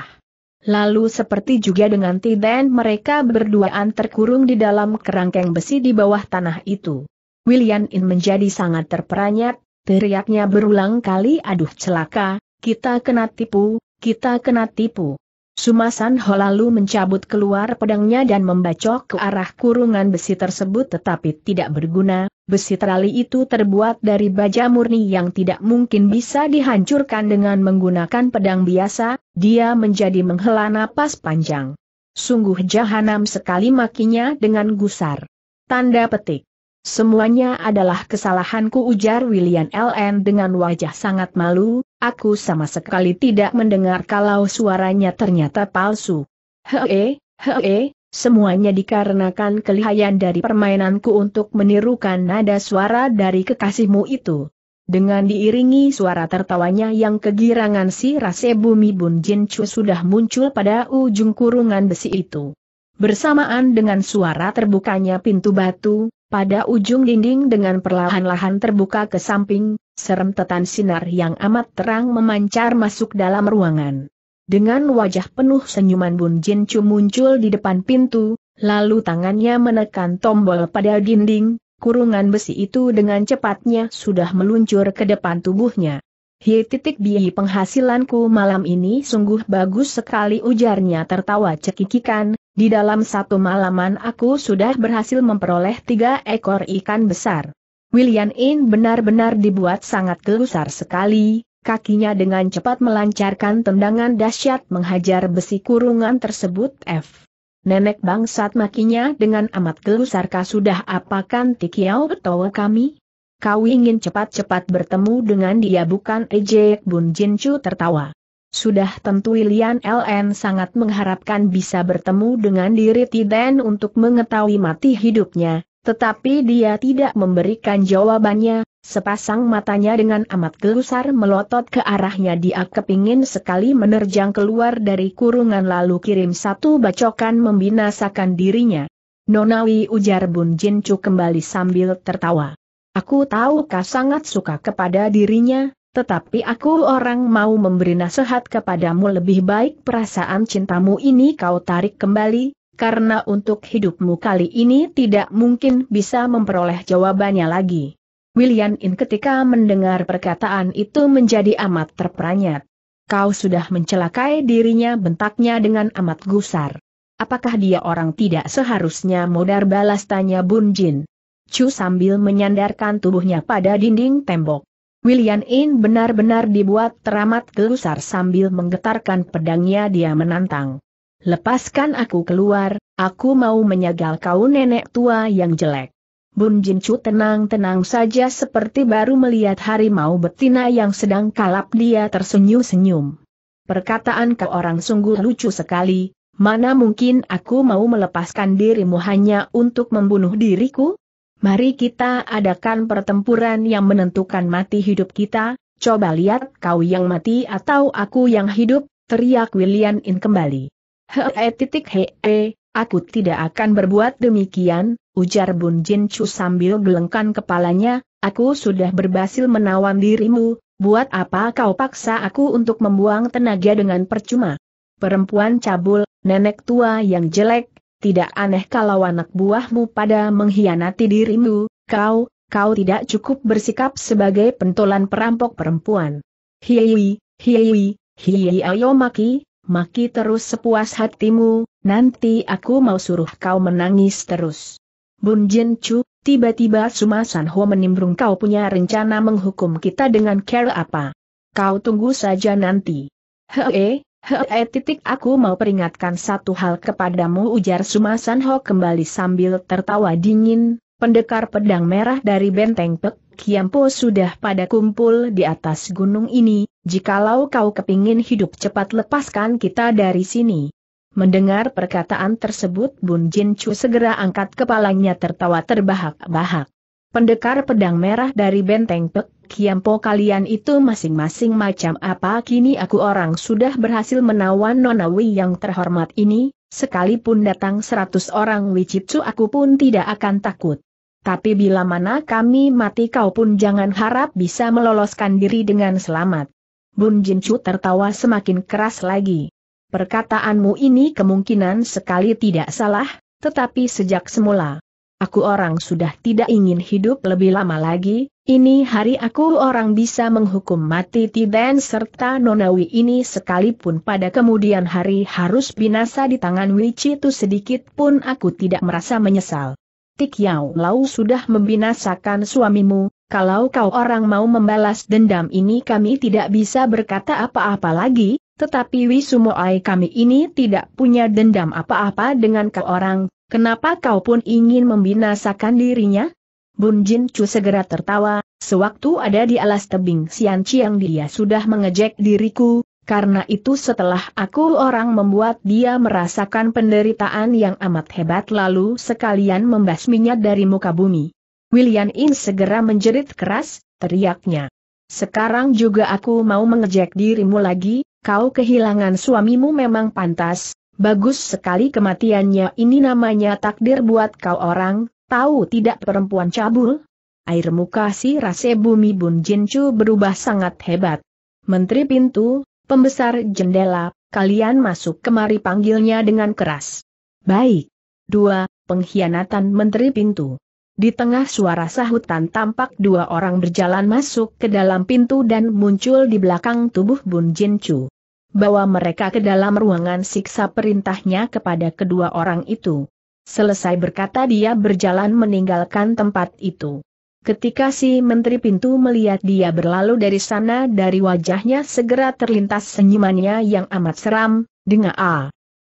Lalu seperti juga dengan Tiden mereka berduaan terkurung di dalam kerangkeng besi di bawah tanah itu. William In menjadi sangat terperanyat, teriaknya berulang kali aduh celaka, kita kena tipu, kita kena tipu. Sumasan Ho lalu mencabut keluar pedangnya dan membacok ke arah kurungan besi tersebut tetapi tidak berguna, besi terali itu terbuat dari baja murni yang tidak mungkin bisa dihancurkan dengan menggunakan pedang biasa, dia menjadi menghela napas panjang. Sungguh jahanam sekali makinya dengan gusar. Tanda petik. Semuanya adalah kesalahanku ujar William LN dengan wajah sangat malu, aku sama sekali tidak mendengar kalau suaranya ternyata palsu. Hee, hee, semuanya dikarenakan kelihayan dari permainanku untuk menirukan nada suara dari kekasihmu itu. Dengan diiringi suara tertawanya yang kegirangan si Rase Bumi Bun Jin Chu sudah muncul pada ujung kurungan besi itu. Bersamaan dengan suara terbukanya pintu batu, pada ujung dinding dengan perlahan-lahan terbuka ke samping, serentetan sinar yang amat terang memancar masuk dalam ruangan. Dengan wajah penuh senyuman Bun Jin Chu muncul di depan pintu, lalu tangannya menekan tombol pada dinding, kurungan besi itu dengan cepatnya sudah meluncur ke depan tubuhnya. Hi titik bihi penghasilanku malam ini sungguh bagus sekali ujarnya tertawa cekikikan, di dalam satu malaman aku sudah berhasil memperoleh tiga ekor ikan besar. William In benar-benar dibuat sangat gelusar sekali, kakinya dengan cepat melancarkan tendangan dahsyat menghajar besi kurungan tersebut F. Nenek bangsat makinya dengan amat gelusarkah sudah apakan tikiau atau kami? Kau ingin cepat-cepat bertemu dengan dia bukan Ejek Bun Chu tertawa. Sudah tentu Ilian LN sangat mengharapkan bisa bertemu dengan diri Tiden untuk mengetahui mati hidupnya, tetapi dia tidak memberikan jawabannya, sepasang matanya dengan amat gelusar melotot ke arahnya dia kepingin sekali menerjang keluar dari kurungan lalu kirim satu bacokan membinasakan dirinya. Nonawi ujar Bun Chu kembali sambil tertawa. Aku tahu kau sangat suka kepada dirinya, tetapi aku orang mau memberi nasihat kepadamu lebih baik perasaan cintamu ini kau tarik kembali, karena untuk hidupmu kali ini tidak mungkin bisa memperoleh jawabannya lagi. William In ketika mendengar perkataan itu menjadi amat terperanyat. Kau sudah mencelakai dirinya bentaknya dengan amat gusar. Apakah dia orang tidak seharusnya modar balas tanya Bunjin? Chu sambil menyandarkan tubuhnya pada dinding tembok. William In benar-benar dibuat teramat gelusar sambil menggetarkan pedangnya dia menantang. Lepaskan aku keluar, aku mau menyegal kau nenek tua yang jelek. Bun Jin Chu tenang-tenang saja seperti baru melihat harimau betina yang sedang kalap dia tersenyum-senyum. Perkataan ke orang sungguh lucu sekali, mana mungkin aku mau melepaskan dirimu hanya untuk membunuh diriku? Mari kita adakan pertempuran yang menentukan mati hidup kita, coba lihat kau yang mati atau aku yang hidup, teriak William In kembali. Hee titik hee, aku tidak akan berbuat demikian, ujar Bun Jin Chu sambil gelengkan kepalanya, aku sudah berhasil menawan dirimu, buat apa kau paksa aku untuk membuang tenaga dengan percuma? Perempuan cabul, nenek tua yang jelek, tidak aneh kalau anak buahmu pada mengkhianati dirimu, kau, kau tidak cukup bersikap sebagai pentolan perampok perempuan. Hiyi, hiyi, hiyi ayo maki, maki terus sepuas hatimu, nanti aku mau suruh kau menangis terus. Bun Jin Chu, tiba-tiba Suma menimbung menimbrung kau punya rencana menghukum kita dengan care apa? Kau tunggu saja nanti. Hei, Hei eh, titik aku mau peringatkan satu hal kepadamu ujar Sumasan Ho kembali sambil tertawa dingin, pendekar pedang merah dari benteng Pek Kiampo sudah pada kumpul di atas gunung ini, jikalau kau kepingin hidup cepat lepaskan kita dari sini. Mendengar perkataan tersebut Bun Jin Chu segera angkat kepalanya tertawa terbahak-bahak. Pendekar pedang merah dari benteng Pek Kiampo kalian itu masing-masing macam apa kini aku orang sudah berhasil menawan nona Wei yang terhormat ini, sekalipun datang seratus orang wicitsu aku pun tidak akan takut. Tapi bila mana kami mati kau pun jangan harap bisa meloloskan diri dengan selamat. Bun Jincu tertawa semakin keras lagi. Perkataanmu ini kemungkinan sekali tidak salah, tetapi sejak semula, Aku orang sudah tidak ingin hidup lebih lama lagi, ini hari aku orang bisa menghukum mati Tiden serta Nonawi ini sekalipun pada kemudian hari harus binasa di tangan itu sedikit pun aku tidak merasa menyesal. Tik Yau Lau sudah membinasakan suamimu, kalau kau orang mau membalas dendam ini kami tidak bisa berkata apa-apa lagi, tetapi Wisumoai kami ini tidak punya dendam apa-apa dengan kau orang, Kenapa kau pun ingin membinasakan dirinya? Bun Jin Chu segera tertawa, sewaktu ada di alas tebing Sian Chiang dia sudah mengejek diriku, karena itu setelah aku orang membuat dia merasakan penderitaan yang amat hebat lalu sekalian membasminya dari muka bumi. William In segera menjerit keras, teriaknya. Sekarang juga aku mau mengejek dirimu lagi, kau kehilangan suamimu memang pantas, Bagus sekali kematiannya ini namanya takdir buat kau orang, tahu tidak perempuan cabul? Air muka si rase bumi Bun Jincu berubah sangat hebat. Menteri pintu, pembesar jendela, kalian masuk kemari panggilnya dengan keras. Baik. 2. Pengkhianatan Menteri Pintu Di tengah suara sahutan tampak dua orang berjalan masuk ke dalam pintu dan muncul di belakang tubuh Bun Chu bawa mereka ke dalam ruangan siksa perintahnya kepada kedua orang itu. Selesai berkata dia berjalan meninggalkan tempat itu. Ketika si Menteri Pintu melihat dia berlalu dari sana dari wajahnya segera terlintas senyumannya yang amat seram, dengar A.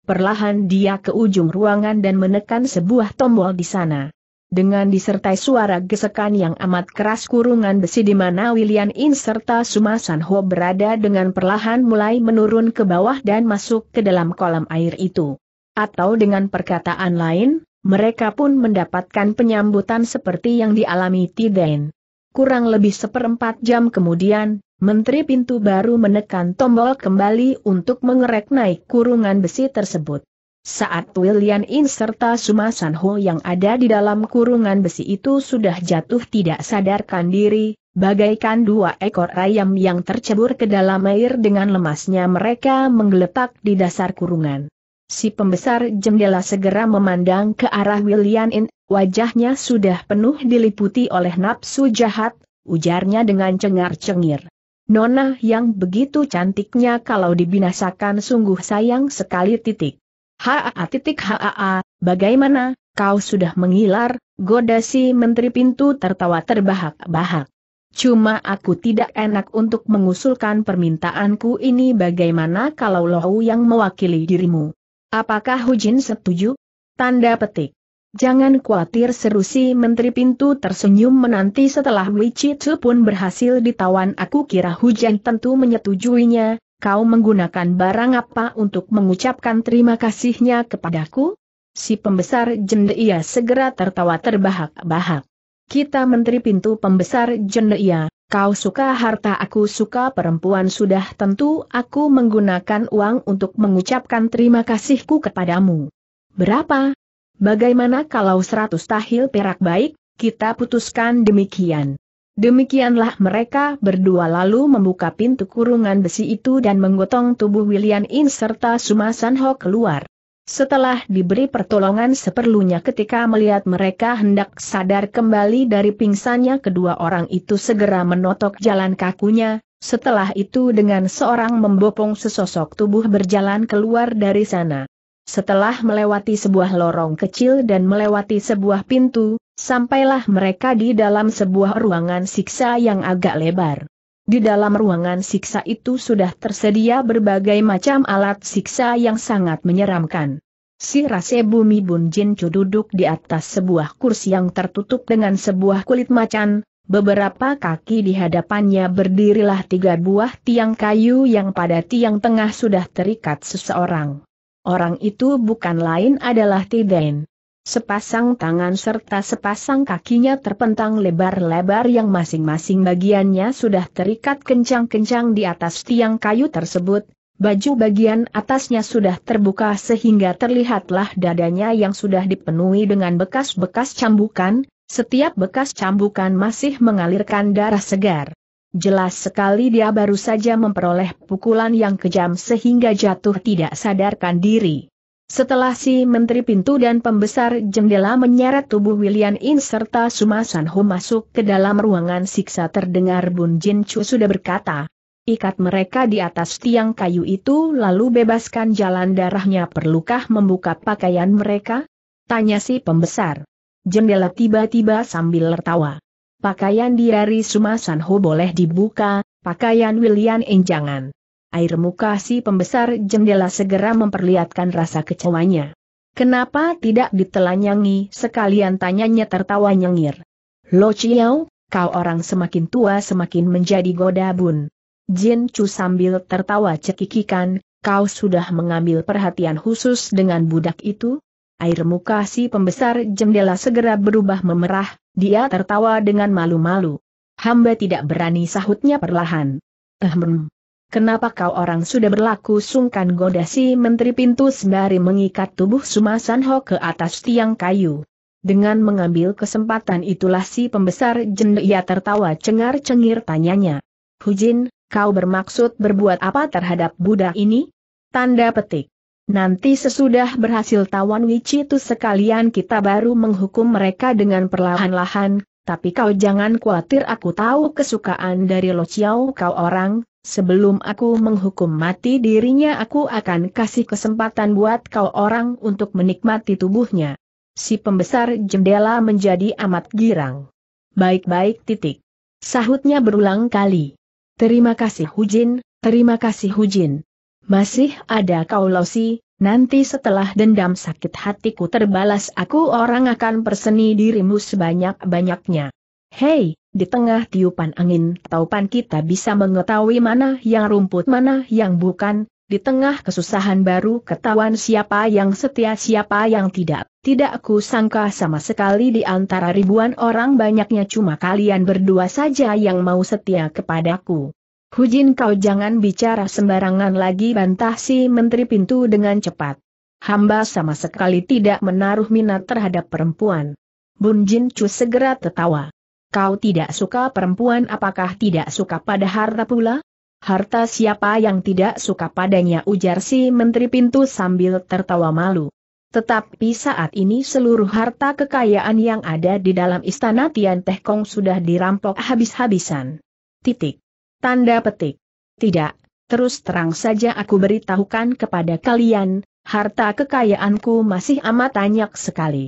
Perlahan dia ke ujung ruangan dan menekan sebuah tombol di sana dengan disertai suara gesekan yang amat keras kurungan besi di mana William In serta Sumasan Ho berada dengan perlahan mulai menurun ke bawah dan masuk ke dalam kolam air itu. Atau dengan perkataan lain, mereka pun mendapatkan penyambutan seperti yang dialami Tiden. Kurang lebih seperempat jam kemudian, Menteri Pintu baru menekan tombol kembali untuk mengerek naik kurungan besi tersebut. Saat William In serta Suma Sanho yang ada di dalam kurungan besi itu sudah jatuh tidak sadarkan diri, bagaikan dua ekor ayam yang tercebur ke dalam air dengan lemasnya mereka menggeletak di dasar kurungan. Si pembesar jendela segera memandang ke arah William In, wajahnya sudah penuh diliputi oleh nafsu jahat, ujarnya dengan cengar-cengir. Nona yang begitu cantiknya kalau dibinasakan sungguh sayang sekali titik. Haa titik haa, bagaimana, kau sudah mengilar, goda si menteri pintu tertawa terbahak-bahak. Cuma aku tidak enak untuk mengusulkan permintaanku ini bagaimana kalau Lohu yang mewakili dirimu. Apakah Hujin setuju? Tanda petik. Jangan khawatir seru si menteri pintu tersenyum menanti setelah Wichitsu pun berhasil ditawan aku kira Hujin tentu menyetujuinya, kau menggunakan barang apa untuk mengucapkan terima kasihnya kepadaku? Si pembesar jendeia segera tertawa terbahak-bahak. Kita menteri pintu pembesar jendeia, kau suka harta aku suka perempuan sudah tentu aku menggunakan uang untuk mengucapkan terima kasihku kepadamu. Berapa? Bagaimana kalau seratus tahil perak baik, kita putuskan demikian. Demikianlah mereka berdua lalu membuka pintu kurungan besi itu dan menggotong tubuh William In serta Suma Sanho keluar. Setelah diberi pertolongan seperlunya ketika melihat mereka hendak sadar kembali dari pingsannya kedua orang itu segera menotok jalan kakunya, setelah itu dengan seorang membopong sesosok tubuh berjalan keluar dari sana. Setelah melewati sebuah lorong kecil dan melewati sebuah pintu, sampailah mereka di dalam sebuah ruangan siksa yang agak lebar. Di dalam ruangan siksa itu sudah tersedia berbagai macam alat siksa yang sangat menyeramkan. Si Rase Bumi Bun Jin duduk di atas sebuah kursi yang tertutup dengan sebuah kulit macan, beberapa kaki di hadapannya berdirilah tiga buah tiang kayu yang pada tiang tengah sudah terikat seseorang. Orang itu bukan lain adalah Tiden. Sepasang tangan serta sepasang kakinya terpentang lebar-lebar yang masing-masing bagiannya sudah terikat kencang-kencang di atas tiang kayu tersebut, baju bagian atasnya sudah terbuka sehingga terlihatlah dadanya yang sudah dipenuhi dengan bekas-bekas cambukan, setiap bekas cambukan masih mengalirkan darah segar. Jelas sekali dia baru saja memperoleh pukulan yang kejam sehingga jatuh tidak sadarkan diri. Setelah si Menteri Pintu dan Pembesar Jendela menyeret tubuh William In serta Sumasan Ho masuk ke dalam ruangan siksa terdengar Bun Jin Chu sudah berkata, ikat mereka di atas tiang kayu itu lalu bebaskan jalan darahnya perlukah membuka pakaian mereka? Tanya si pembesar. Jendela tiba-tiba sambil tertawa. Pakaian diari Ho boleh dibuka, pakaian William Enjangan. Air muka si pembesar jendela segera memperlihatkan rasa kecewanya. Kenapa tidak ditelanyangi sekalian tanyanya tertawa nyengir. Lo Chiao, kau orang semakin tua semakin menjadi goda bun. Jin Chu sambil tertawa cekikikan, kau sudah mengambil perhatian khusus dengan budak itu? air muka si pembesar jendela segera berubah memerah, dia tertawa dengan malu-malu. Hamba tidak berani sahutnya perlahan. Ehm, kenapa kau orang sudah berlaku sungkan goda si menteri pintu sembari mengikat tubuh Sumasan Ho ke atas tiang kayu. Dengan mengambil kesempatan itulah si pembesar jendela tertawa cengar-cengir tanyanya. Hujin, kau bermaksud berbuat apa terhadap budak ini? Tanda petik. Nanti sesudah berhasil tawan itu sekalian kita baru menghukum mereka dengan perlahan-lahan, tapi kau jangan khawatir aku tahu kesukaan dari Lo Chiao kau orang, sebelum aku menghukum mati dirinya aku akan kasih kesempatan buat kau orang untuk menikmati tubuhnya. Si pembesar jendela menjadi amat girang. Baik-baik titik. Sahutnya berulang kali. Terima kasih Hujin, terima kasih Hujin. Masih ada kau Losi, nanti setelah dendam sakit hatiku terbalas aku orang akan perseni dirimu sebanyak-banyaknya. Hei, di tengah tiupan angin taupan kita bisa mengetahui mana yang rumput mana yang bukan, di tengah kesusahan baru ketahuan siapa yang setia siapa yang tidak. Tidak aku sangka sama sekali di antara ribuan orang banyaknya cuma kalian berdua saja yang mau setia kepadaku. Hujin kau jangan bicara sembarangan lagi bantah si menteri pintu dengan cepat. Hamba sama sekali tidak menaruh minat terhadap perempuan. Bun Jin Chu segera tertawa. Kau tidak suka perempuan apakah tidak suka pada harta pula? Harta siapa yang tidak suka padanya ujar si menteri pintu sambil tertawa malu. Tetapi saat ini seluruh harta kekayaan yang ada di dalam istana Tian Teh Kong sudah dirampok habis-habisan. Titik. Tanda petik. Tidak, terus terang saja aku beritahukan kepada kalian, harta kekayaanku masih amat banyak sekali.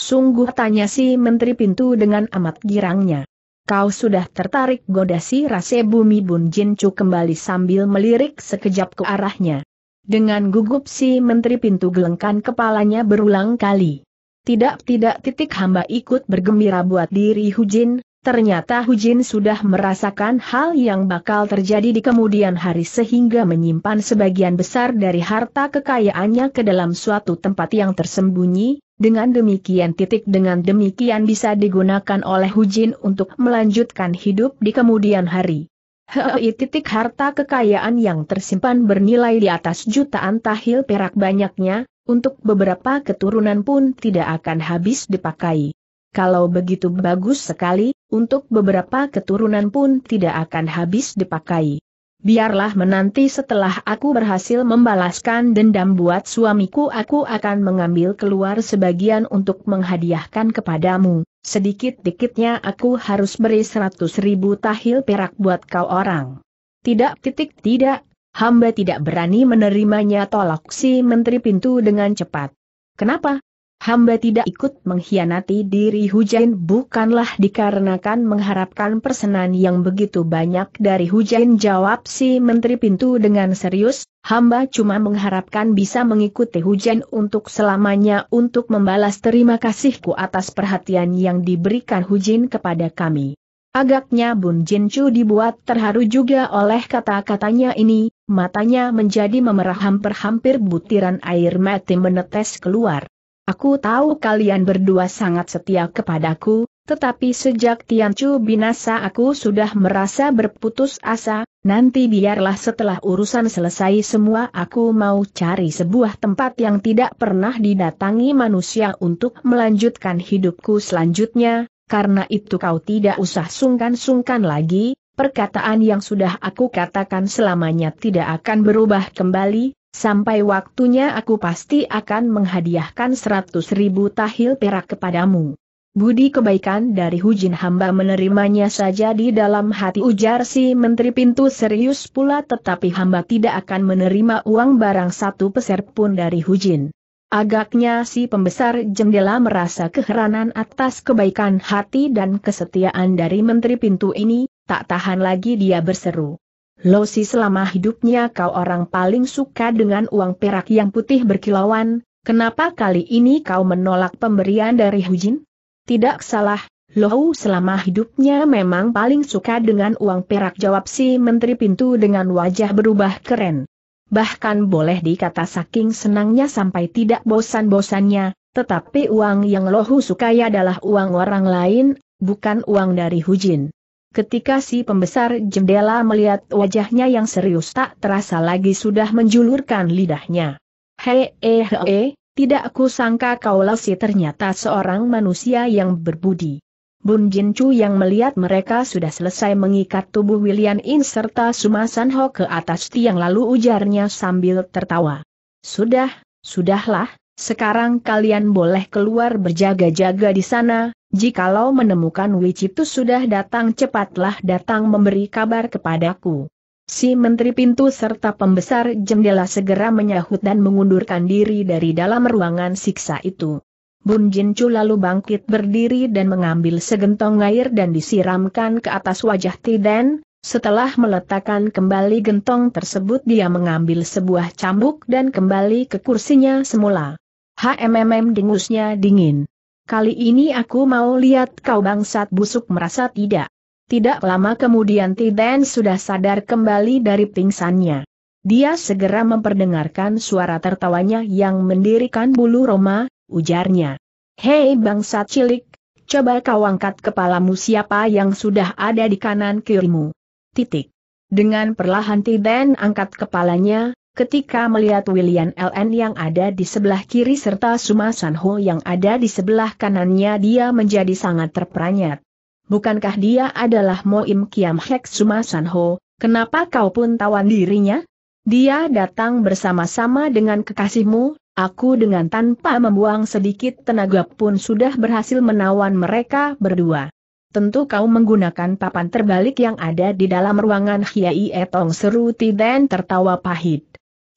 Sungguh tanya si Menteri Pintu dengan amat girangnya. Kau sudah tertarik goda si rase bumi Bun Chu kembali sambil melirik sekejap ke arahnya. Dengan gugup si Menteri Pintu gelengkan kepalanya berulang kali. Tidak-tidak titik hamba ikut bergembira buat diri Hujin, Ternyata Hujin sudah merasakan hal yang bakal terjadi di kemudian hari sehingga menyimpan sebagian besar dari harta kekayaannya ke dalam suatu tempat yang tersembunyi, dengan demikian titik dengan demikian bisa digunakan oleh Hujin untuk melanjutkan hidup di kemudian hari. Hei titik harta kekayaan yang tersimpan bernilai di atas jutaan tahil perak banyaknya, untuk beberapa keturunan pun tidak akan habis dipakai. Kalau begitu bagus sekali, untuk beberapa keturunan pun tidak akan habis dipakai. Biarlah menanti setelah aku berhasil membalaskan dendam buat suamiku aku akan mengambil keluar sebagian untuk menghadiahkan kepadamu, sedikit-dikitnya aku harus beri seratus ribu tahil perak buat kau orang. Tidak titik tidak, hamba tidak berani menerimanya tolak si menteri pintu dengan cepat. Kenapa? Hamba tidak ikut mengkhianati diri Hujain bukanlah dikarenakan mengharapkan persenan yang begitu banyak dari Hujain jawab si Menteri Pintu dengan serius, hamba cuma mengharapkan bisa mengikuti Hujain untuk selamanya untuk membalas terima kasihku atas perhatian yang diberikan Hujin kepada kami. Agaknya Bun Jin dibuat terharu juga oleh kata-katanya ini, matanya menjadi memerah hampir-hampir butiran air mati menetes keluar. Aku tahu kalian berdua sangat setia kepadaku, tetapi sejak Tianchu binasa aku sudah merasa berputus asa, nanti biarlah setelah urusan selesai semua aku mau cari sebuah tempat yang tidak pernah didatangi manusia untuk melanjutkan hidupku selanjutnya, karena itu kau tidak usah sungkan-sungkan lagi, perkataan yang sudah aku katakan selamanya tidak akan berubah kembali, Sampai waktunya aku pasti akan menghadiahkan seratus ribu tahil perak kepadamu. Budi kebaikan dari Hujin hamba menerimanya saja di dalam hati ujar si Menteri Pintu serius pula tetapi hamba tidak akan menerima uang barang satu peser pun dari Hujin. Agaknya si pembesar jendela merasa keheranan atas kebaikan hati dan kesetiaan dari Menteri Pintu ini, tak tahan lagi dia berseru. Losi selama hidupnya kau orang paling suka dengan uang perak yang putih berkilauan, kenapa kali ini kau menolak pemberian dari Hujin? Tidak salah, Lohu selama hidupnya memang paling suka dengan uang perak jawab si Menteri Pintu dengan wajah berubah keren. Bahkan boleh dikata saking senangnya sampai tidak bosan-bosannya, tetapi uang yang Lohu sukai adalah uang orang lain, bukan uang dari Hujin. Ketika si pembesar jendela melihat wajahnya yang serius tak terasa lagi sudah menjulurkan lidahnya. Hei, he, eh, he, eh, tidak aku sangka kaulah si ternyata seorang manusia yang berbudi. Bun Jin Chu yang melihat mereka sudah selesai mengikat tubuh William In serta San Ho ke atas tiang lalu ujarnya sambil tertawa. Sudah, sudahlah, sekarang kalian boleh keluar berjaga-jaga di sana, Jikalau menemukan Wicitu sudah datang cepatlah datang memberi kabar kepadaku. Si menteri pintu serta pembesar jendela segera menyahut dan mengundurkan diri dari dalam ruangan siksa itu. Bun Jinchu lalu bangkit berdiri dan mengambil segentong air dan disiramkan ke atas wajah Tiden, setelah meletakkan kembali gentong tersebut dia mengambil sebuah cambuk dan kembali ke kursinya semula. HMMM dengusnya dingin. Kali ini aku mau lihat kau bangsat busuk merasa tidak. Tidak lama kemudian Tiden sudah sadar kembali dari pingsannya. Dia segera memperdengarkan suara tertawanya yang mendirikan bulu Roma, ujarnya. Hei bangsat cilik, coba kau angkat kepalamu siapa yang sudah ada di kanan kirimu. Titik. Dengan perlahan Tiden angkat kepalanya, Ketika melihat William LN yang ada di sebelah kiri serta Suma Sanho yang ada di sebelah kanannya dia menjadi sangat terperanjat. Bukankah dia adalah Moim Kiam Hek Suma Sanho, kenapa kau pun tawan dirinya? Dia datang bersama-sama dengan kekasihmu, aku dengan tanpa membuang sedikit tenaga pun sudah berhasil menawan mereka berdua. Tentu kau menggunakan papan terbalik yang ada di dalam ruangan Hiai Etong seru Tiden tertawa pahit.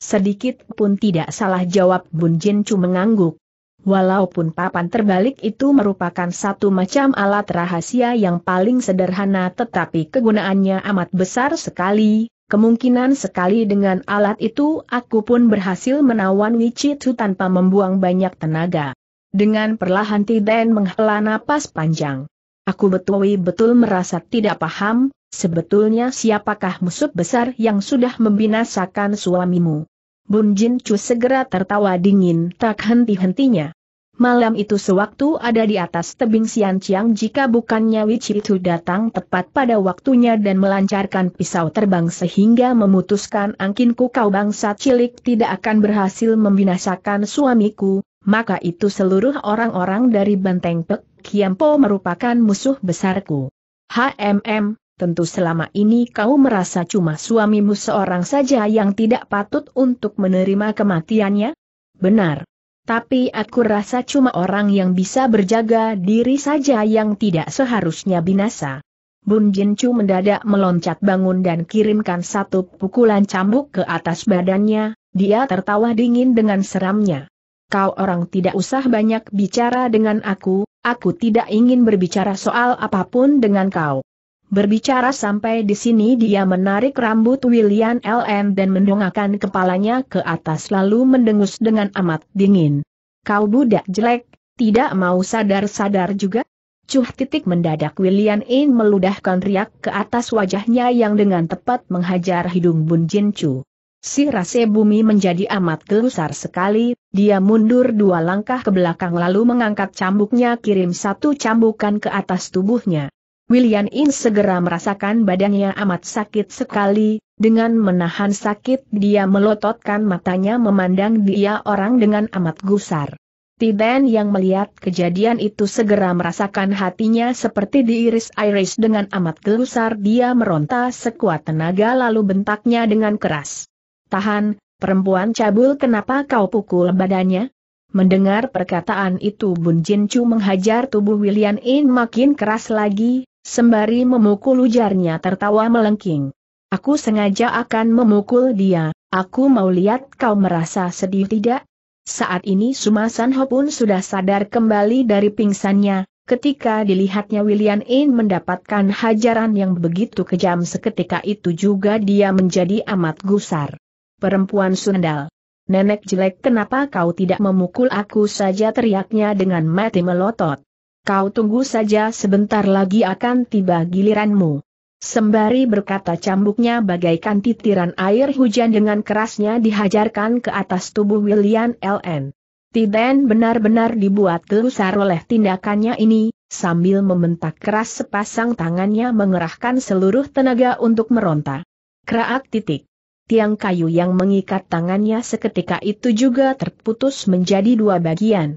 Sedikit pun tidak salah jawab Bun Jin Chu mengangguk. Walaupun papan terbalik itu merupakan satu macam alat rahasia yang paling sederhana tetapi kegunaannya amat besar sekali, kemungkinan sekali dengan alat itu aku pun berhasil menawan Wichi itu tanpa membuang banyak tenaga. Dengan perlahan Tiden menghela napas panjang. Aku betul-betul merasa tidak paham, sebetulnya siapakah musuh besar yang sudah membinasakan suamimu. Bun Jin Chu segera tertawa dingin tak henti-hentinya. Malam itu sewaktu ada di atas tebing Sian Chiang jika bukannya Wichi itu datang tepat pada waktunya dan melancarkan pisau terbang sehingga memutuskan angkinku kau bangsa cilik tidak akan berhasil membinasakan suamiku, maka itu seluruh orang-orang dari Benteng Pek Kiampo merupakan musuh besarku. HMM, Tentu selama ini kau merasa cuma suamimu seorang saja yang tidak patut untuk menerima kematiannya? Benar. Tapi aku rasa cuma orang yang bisa berjaga diri saja yang tidak seharusnya binasa. Bun Chu mendadak meloncat bangun dan kirimkan satu pukulan cambuk ke atas badannya, dia tertawa dingin dengan seramnya. Kau orang tidak usah banyak bicara dengan aku, aku tidak ingin berbicara soal apapun dengan kau. Berbicara sampai di sini dia menarik rambut William LM dan mendongakkan kepalanya ke atas lalu mendengus dengan amat dingin. Kau budak jelek, tidak mau sadar-sadar juga? Cuh titik mendadak William In meludahkan riak ke atas wajahnya yang dengan tepat menghajar hidung Bun Jin Chu. Si rase bumi menjadi amat gelusar sekali, dia mundur dua langkah ke belakang lalu mengangkat cambuknya kirim satu cambukan ke atas tubuhnya. William In segera merasakan badannya amat sakit sekali, dengan menahan sakit dia melototkan matanya memandang dia orang dengan amat gusar. Tiden yang melihat kejadian itu segera merasakan hatinya seperti diiris-iris dengan amat gelusar dia meronta sekuat tenaga lalu bentaknya dengan keras. Tahan, perempuan cabul kenapa kau pukul badannya? Mendengar perkataan itu Bun Jin Chu menghajar tubuh William In makin keras lagi, Sembari memukul ujarnya tertawa melengking. Aku sengaja akan memukul dia, aku mau lihat kau merasa sedih tidak? Saat ini Sumasan Ho pun sudah sadar kembali dari pingsannya, ketika dilihatnya William In mendapatkan hajaran yang begitu kejam seketika itu juga dia menjadi amat gusar. Perempuan Sundal. Nenek jelek kenapa kau tidak memukul aku saja teriaknya dengan mati melotot. Kau tunggu saja sebentar lagi akan tiba giliranmu. Sembari berkata cambuknya bagaikan titiran air hujan dengan kerasnya dihajarkan ke atas tubuh William L.N. Tiden benar-benar dibuat gelusar oleh tindakannya ini, sambil membentak keras sepasang tangannya mengerahkan seluruh tenaga untuk meronta. Kraak titik. Tiang kayu yang mengikat tangannya seketika itu juga terputus menjadi dua bagian.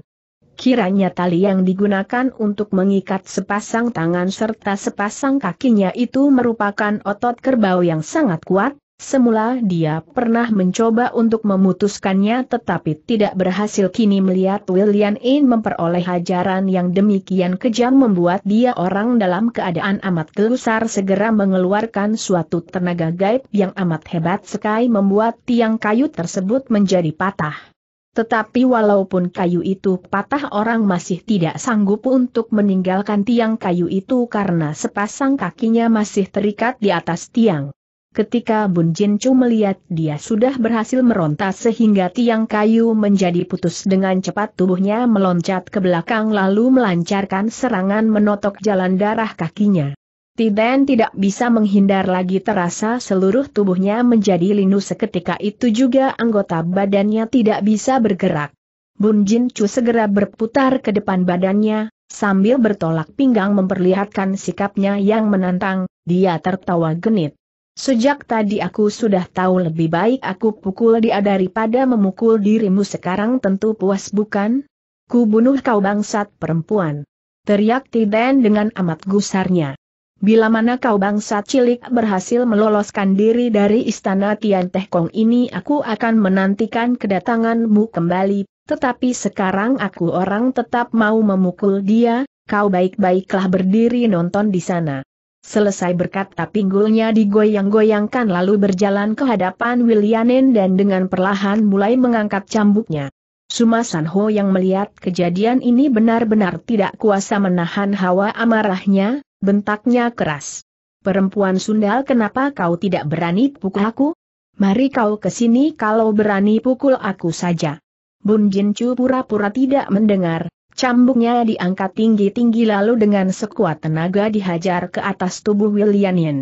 Kiranya tali yang digunakan untuk mengikat sepasang tangan serta sepasang kakinya itu merupakan otot kerbau yang sangat kuat, semula dia pernah mencoba untuk memutuskannya tetapi tidak berhasil kini melihat William In memperoleh hajaran yang demikian kejam membuat dia orang dalam keadaan amat gelusar segera mengeluarkan suatu tenaga gaib yang amat hebat sekali membuat tiang kayu tersebut menjadi patah. Tetapi walaupun kayu itu patah orang masih tidak sanggup untuk meninggalkan tiang kayu itu karena sepasang kakinya masih terikat di atas tiang. Ketika Bun Jin Chu melihat dia sudah berhasil meronta sehingga tiang kayu menjadi putus dengan cepat tubuhnya meloncat ke belakang lalu melancarkan serangan menotok jalan darah kakinya. Tiden tidak bisa menghindar lagi terasa seluruh tubuhnya menjadi linu seketika itu juga anggota badannya tidak bisa bergerak. Bun Jin Chu segera berputar ke depan badannya, sambil bertolak pinggang memperlihatkan sikapnya yang menantang, dia tertawa genit. Sejak tadi aku sudah tahu lebih baik aku pukul dia daripada memukul dirimu sekarang tentu puas bukan? Ku bunuh kau bangsat perempuan. Teriak Tiden dengan amat gusarnya. Bila mana kau bangsa cilik berhasil meloloskan diri dari istana Tian Teh Kong ini aku akan menantikan kedatanganmu kembali, tetapi sekarang aku orang tetap mau memukul dia, kau baik-baiklah berdiri nonton di sana. Selesai berkata pinggulnya digoyang-goyangkan lalu berjalan ke hadapan Wilianen dan dengan perlahan mulai mengangkat cambuknya. Suma Sanho yang melihat kejadian ini benar-benar tidak kuasa menahan hawa amarahnya, bentaknya keras. Perempuan sundal kenapa kau tidak berani pukul aku? Mari kau ke sini kalau berani pukul aku saja. Bun Jin pura-pura tidak mendengar, cambuknya diangkat tinggi-tinggi lalu dengan sekuat tenaga dihajar ke atas tubuh William Yin.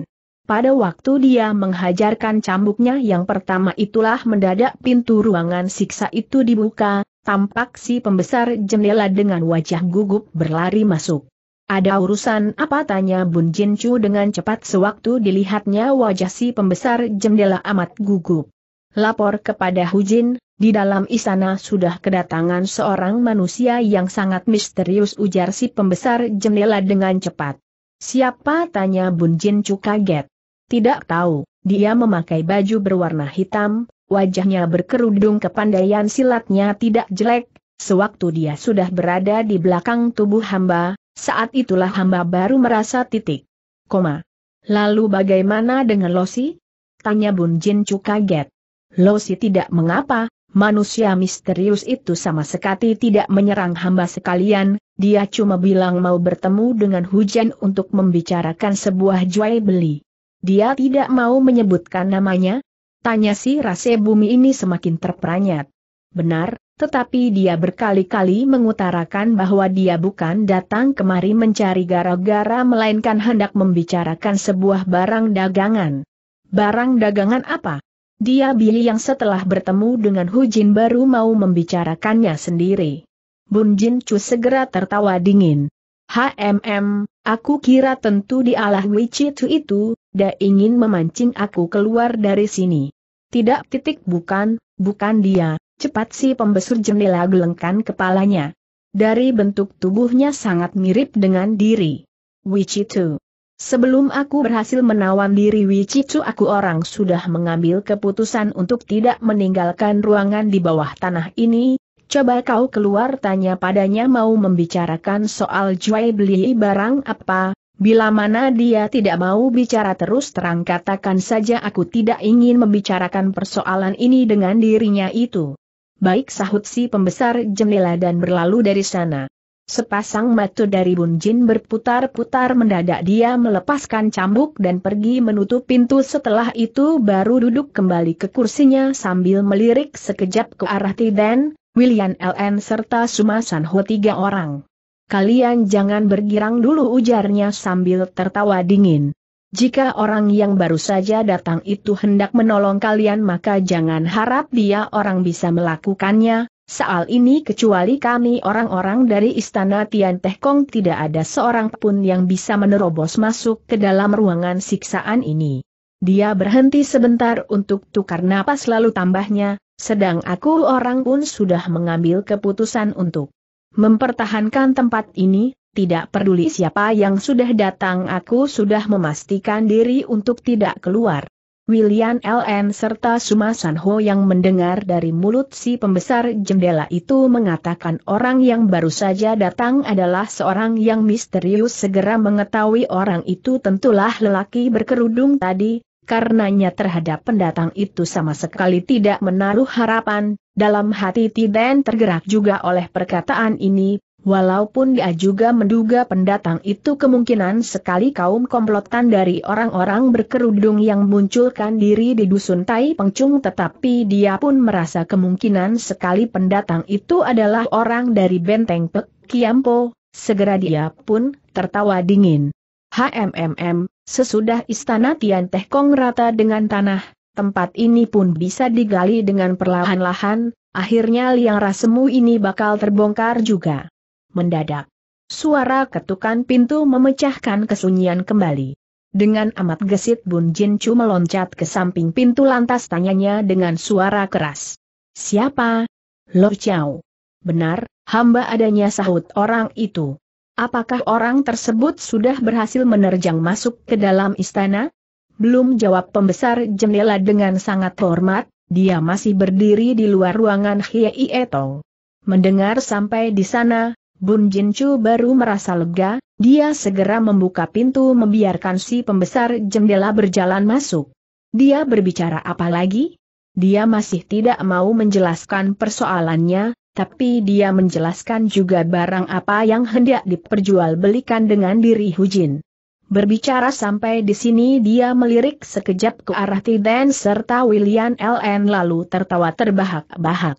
Pada waktu dia menghajarkan cambuknya yang pertama itulah mendadak pintu ruangan siksa itu dibuka, tampak si pembesar jendela dengan wajah gugup berlari masuk. Ada urusan apa tanya Bun Jin Chu dengan cepat sewaktu dilihatnya wajah si pembesar jendela amat gugup. Lapor kepada Hu Jin, di dalam istana sudah kedatangan seorang manusia yang sangat misterius ujar si pembesar jendela dengan cepat. Siapa tanya Bun Jin Chu kaget. Tidak tahu, dia memakai baju berwarna hitam, wajahnya berkerudung kepandaian silatnya tidak jelek, sewaktu dia sudah berada di belakang tubuh hamba, saat itulah hamba baru merasa titik. Koma. Lalu bagaimana dengan Losi? Tanya Bun Jin Chu kaget. Losi tidak mengapa, manusia misterius itu sama sekali tidak menyerang hamba sekalian, dia cuma bilang mau bertemu dengan hujan untuk membicarakan sebuah jual beli. Dia tidak mau menyebutkan namanya? Tanya si rase bumi ini semakin terperanyat. Benar, tetapi dia berkali-kali mengutarakan bahwa dia bukan datang kemari mencari gara-gara melainkan hendak membicarakan sebuah barang dagangan. Barang dagangan apa? Dia Billy yang setelah bertemu dengan Hu Jin baru mau membicarakannya sendiri. Bun Jin Chu segera tertawa dingin. HMM, aku kira tentu di alah Wichitu itu, dia ingin memancing aku keluar dari sini. Tidak titik bukan, bukan dia, Cepat si pembesur jendela gelengkan kepalanya. Dari bentuk tubuhnya sangat mirip dengan diri. Wichitu. Sebelum aku berhasil menawan diri Wichitu aku orang sudah mengambil keputusan untuk tidak meninggalkan ruangan di bawah tanah ini, coba kau keluar tanya padanya mau membicarakan soal jual beli barang apa, bila mana dia tidak mau bicara terus terang katakan saja aku tidak ingin membicarakan persoalan ini dengan dirinya itu. Baik sahut si pembesar jendela dan berlalu dari sana. Sepasang mata dari Bun Jin berputar-putar mendadak dia melepaskan cambuk dan pergi menutup pintu setelah itu baru duduk kembali ke kursinya sambil melirik sekejap ke arah Tiden, William LN serta Sumasan Ho tiga orang. Kalian jangan bergirang dulu ujarnya sambil tertawa dingin. Jika orang yang baru saja datang itu hendak menolong kalian maka jangan harap dia orang bisa melakukannya, Soal ini kecuali kami orang-orang dari Istana Tian Teh Kong tidak ada seorang pun yang bisa menerobos masuk ke dalam ruangan siksaan ini. Dia berhenti sebentar untuk tukar napas lalu tambahnya, sedang aku orang pun sudah mengambil keputusan untuk mempertahankan tempat ini, tidak peduli siapa yang sudah datang aku sudah memastikan diri untuk tidak keluar. William LN serta Suma Sanho yang mendengar dari mulut si pembesar jendela itu mengatakan orang yang baru saja datang adalah seorang yang misterius segera mengetahui orang itu tentulah lelaki berkerudung tadi, karenanya terhadap pendatang itu sama sekali tidak menaruh harapan, dalam hati Tiden tergerak juga oleh perkataan ini, Walaupun dia juga menduga pendatang itu kemungkinan sekali kaum komplotan dari orang-orang berkerudung yang munculkan diri di dusun Tai Pengcung tetapi dia pun merasa kemungkinan sekali pendatang itu adalah orang dari benteng Pek Kiampo, segera dia pun tertawa dingin. HMMM, sesudah istana Tian Teh Kong rata dengan tanah, tempat ini pun bisa digali dengan perlahan-lahan, akhirnya liang rasemu ini bakal terbongkar juga mendadak. Suara ketukan pintu memecahkan kesunyian kembali. Dengan amat gesit Bun Jin Chu meloncat ke samping pintu lantas tanyanya dengan suara keras. Siapa? Lo Chow. Benar, hamba adanya sahut orang itu. Apakah orang tersebut sudah berhasil menerjang masuk ke dalam istana? Belum jawab pembesar jendela dengan sangat hormat, dia masih berdiri di luar ruangan Hiei Etong. Mendengar sampai di sana, Bun Jin Chu baru merasa lega, dia segera membuka pintu membiarkan si pembesar jendela berjalan masuk. Dia berbicara apa lagi? Dia masih tidak mau menjelaskan persoalannya, tapi dia menjelaskan juga barang apa yang hendak diperjualbelikan dengan diri Hujin. Berbicara sampai di sini dia melirik sekejap ke arah Tiden serta William LN lalu tertawa terbahak-bahak.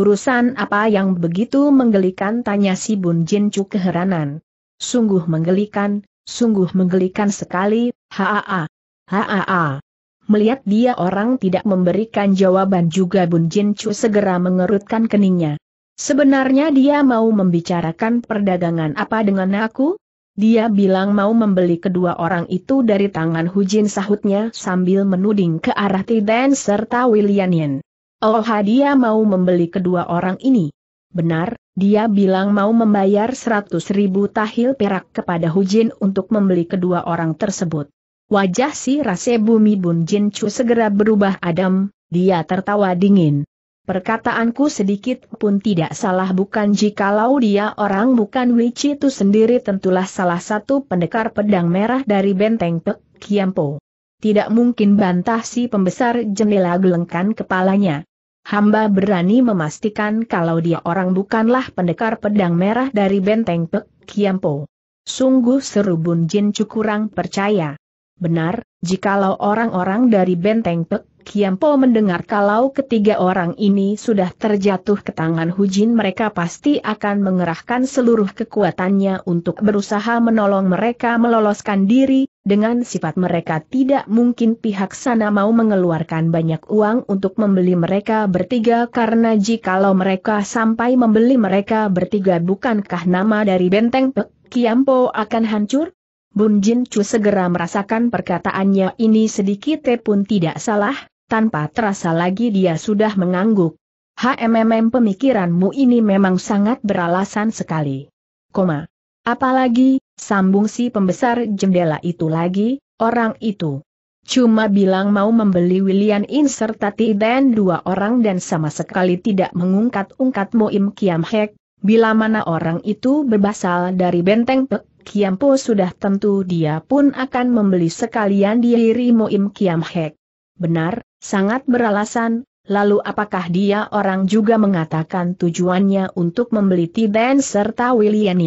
Urusan apa yang begitu menggelikan tanya si Bun Jin Chu keheranan. Sungguh menggelikan, sungguh menggelikan sekali, haa. Haa. Melihat dia orang tidak memberikan jawaban juga Bun Jin Chu segera mengerutkan keningnya. Sebenarnya dia mau membicarakan perdagangan apa dengan aku? Dia bilang mau membeli kedua orang itu dari tangan Hujin sahutnya sambil menuding ke arah Tiden serta Yen. Oh dia mau membeli kedua orang ini. Benar, dia bilang mau membayar 100 ribu tahil perak kepada Hujin untuk membeli kedua orang tersebut. Wajah si Rase Bumi Bun Jin Chu segera berubah adam, dia tertawa dingin. Perkataanku sedikit pun tidak salah bukan jikalau dia orang bukan Wichi itu sendiri tentulah salah satu pendekar pedang merah dari benteng Pek Kiampo. Tidak mungkin bantah si pembesar jendela gelengkan kepalanya. Hamba berani memastikan kalau dia orang bukanlah pendekar pedang merah dari benteng Pek Kiampo. Sungguh seru Bun Jin kurang percaya. Benar, jikalau orang-orang dari benteng Pek Kiampo mendengar kalau ketiga orang ini sudah terjatuh ke tangan Hujin mereka pasti akan mengerahkan seluruh kekuatannya untuk berusaha menolong mereka meloloskan diri, dengan sifat mereka tidak mungkin pihak sana mau mengeluarkan banyak uang untuk membeli mereka bertiga karena jikalau mereka sampai membeli mereka bertiga bukankah nama dari benteng Pek Kiampo akan hancur? Bun Jin Chu segera merasakan perkataannya ini sedikit pun tidak salah, tanpa terasa lagi dia sudah mengangguk. HMM pemikiranmu ini memang sangat beralasan sekali. Koma. Apalagi, sambung si pembesar jendela itu lagi, orang itu. Cuma bilang mau membeli William inserta serta Tiden dua orang dan sama sekali tidak mengungkat-ungkat Moim Kiam Hek, bila mana orang itu berbasal dari benteng Pek Kiampo sudah tentu dia pun akan membeli sekalian diri Moim Kiam Hek. Benar, sangat beralasan, lalu apakah dia orang juga mengatakan tujuannya untuk membeli Tiden serta William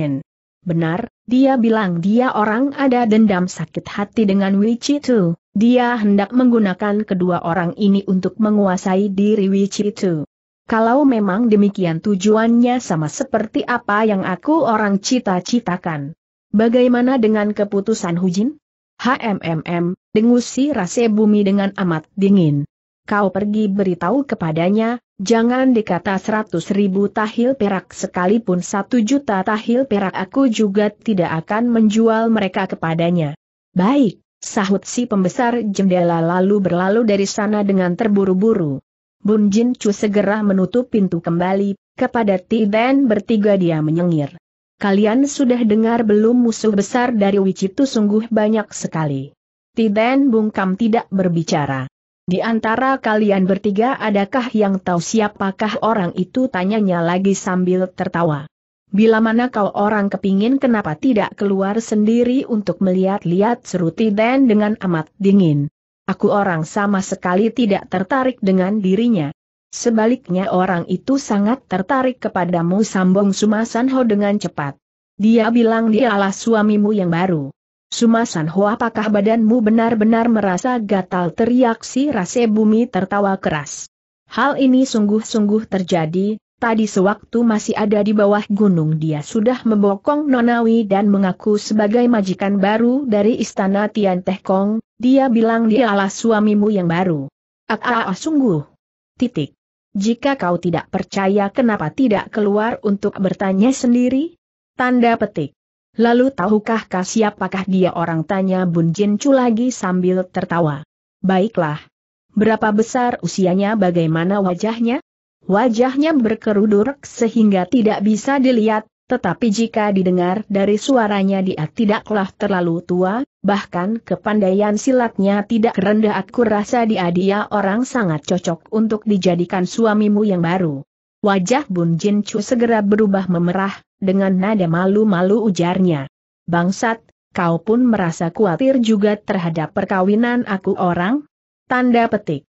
Benar, dia bilang dia orang ada dendam sakit hati dengan Tu. Dia hendak menggunakan kedua orang ini untuk menguasai diri Tu. Kalau memang demikian tujuannya sama seperti apa yang aku orang cita-citakan. Bagaimana dengan keputusan Hujin? HMMM, dengusi rase bumi dengan amat dingin kau pergi beritahu kepadanya, jangan dikata seratus ribu tahil perak sekalipun satu juta tahil perak aku juga tidak akan menjual mereka kepadanya. Baik, sahut si pembesar jendela lalu berlalu dari sana dengan terburu-buru. Bun Jin Chu segera menutup pintu kembali, kepada Ti Ben bertiga dia menyengir. Kalian sudah dengar belum musuh besar dari Wichitu sungguh banyak sekali. Ti Ben bungkam tidak berbicara. Di antara kalian bertiga adakah yang tahu siapakah orang itu tanyanya lagi sambil tertawa. Bila mana kau orang kepingin kenapa tidak keluar sendiri untuk melihat-lihat seru dan dengan amat dingin. Aku orang sama sekali tidak tertarik dengan dirinya. Sebaliknya orang itu sangat tertarik kepadamu sambung Sumasanho dengan cepat. Dia bilang dia dialah suamimu yang baru. Sumasan Ho apakah badanmu benar-benar merasa gatal teriak si rase bumi tertawa keras. Hal ini sungguh-sungguh terjadi, tadi sewaktu masih ada di bawah gunung dia sudah membokong Nonawi dan mengaku sebagai majikan baru dari istana Tian Teh Kong, dia bilang dialah suamimu yang baru. Ak, ah, ah, ah, sungguh. Titik. Jika kau tidak percaya kenapa tidak keluar untuk bertanya sendiri? Tanda petik. Lalu tahukah kah siapakah dia orang tanya Bun Jin Chu lagi sambil tertawa. Baiklah. Berapa besar usianya bagaimana wajahnya? Wajahnya berkerudur sehingga tidak bisa dilihat, tetapi jika didengar dari suaranya dia tidaklah terlalu tua, bahkan kepandaian silatnya tidak rendah aku rasa dia dia orang sangat cocok untuk dijadikan suamimu yang baru. Wajah Bun Jin Chu segera berubah memerah, dengan nada malu-malu ujarnya. Bangsat, kau pun merasa khawatir juga terhadap perkawinan aku orang? Tanda petik.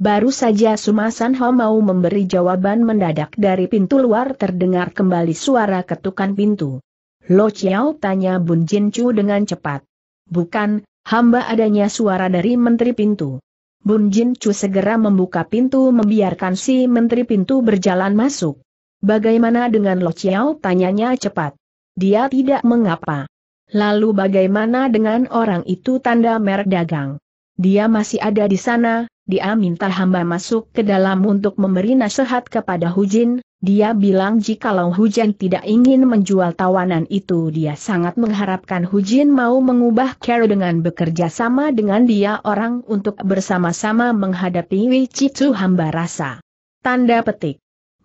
Baru saja Sumasan Ho mau memberi jawaban mendadak dari pintu luar terdengar kembali suara ketukan pintu. Lo Chiao tanya Bun Jin Chu dengan cepat. Bukan, hamba adanya suara dari Menteri Pintu. Bun Jin Chu segera membuka pintu membiarkan si Menteri Pintu berjalan masuk. Bagaimana dengan Lo Chiao? Tanyanya cepat. Dia tidak mengapa. Lalu bagaimana dengan orang itu tanda merek dagang? Dia masih ada di sana, dia minta hamba masuk ke dalam untuk memberi nasihat kepada Hujin, dia bilang jikalau Hujan tidak ingin menjual tawanan itu dia sangat mengharapkan Hujin mau mengubah cara dengan bekerja sama dengan dia orang untuk bersama-sama menghadapi Wichitu hamba rasa. Tanda petik.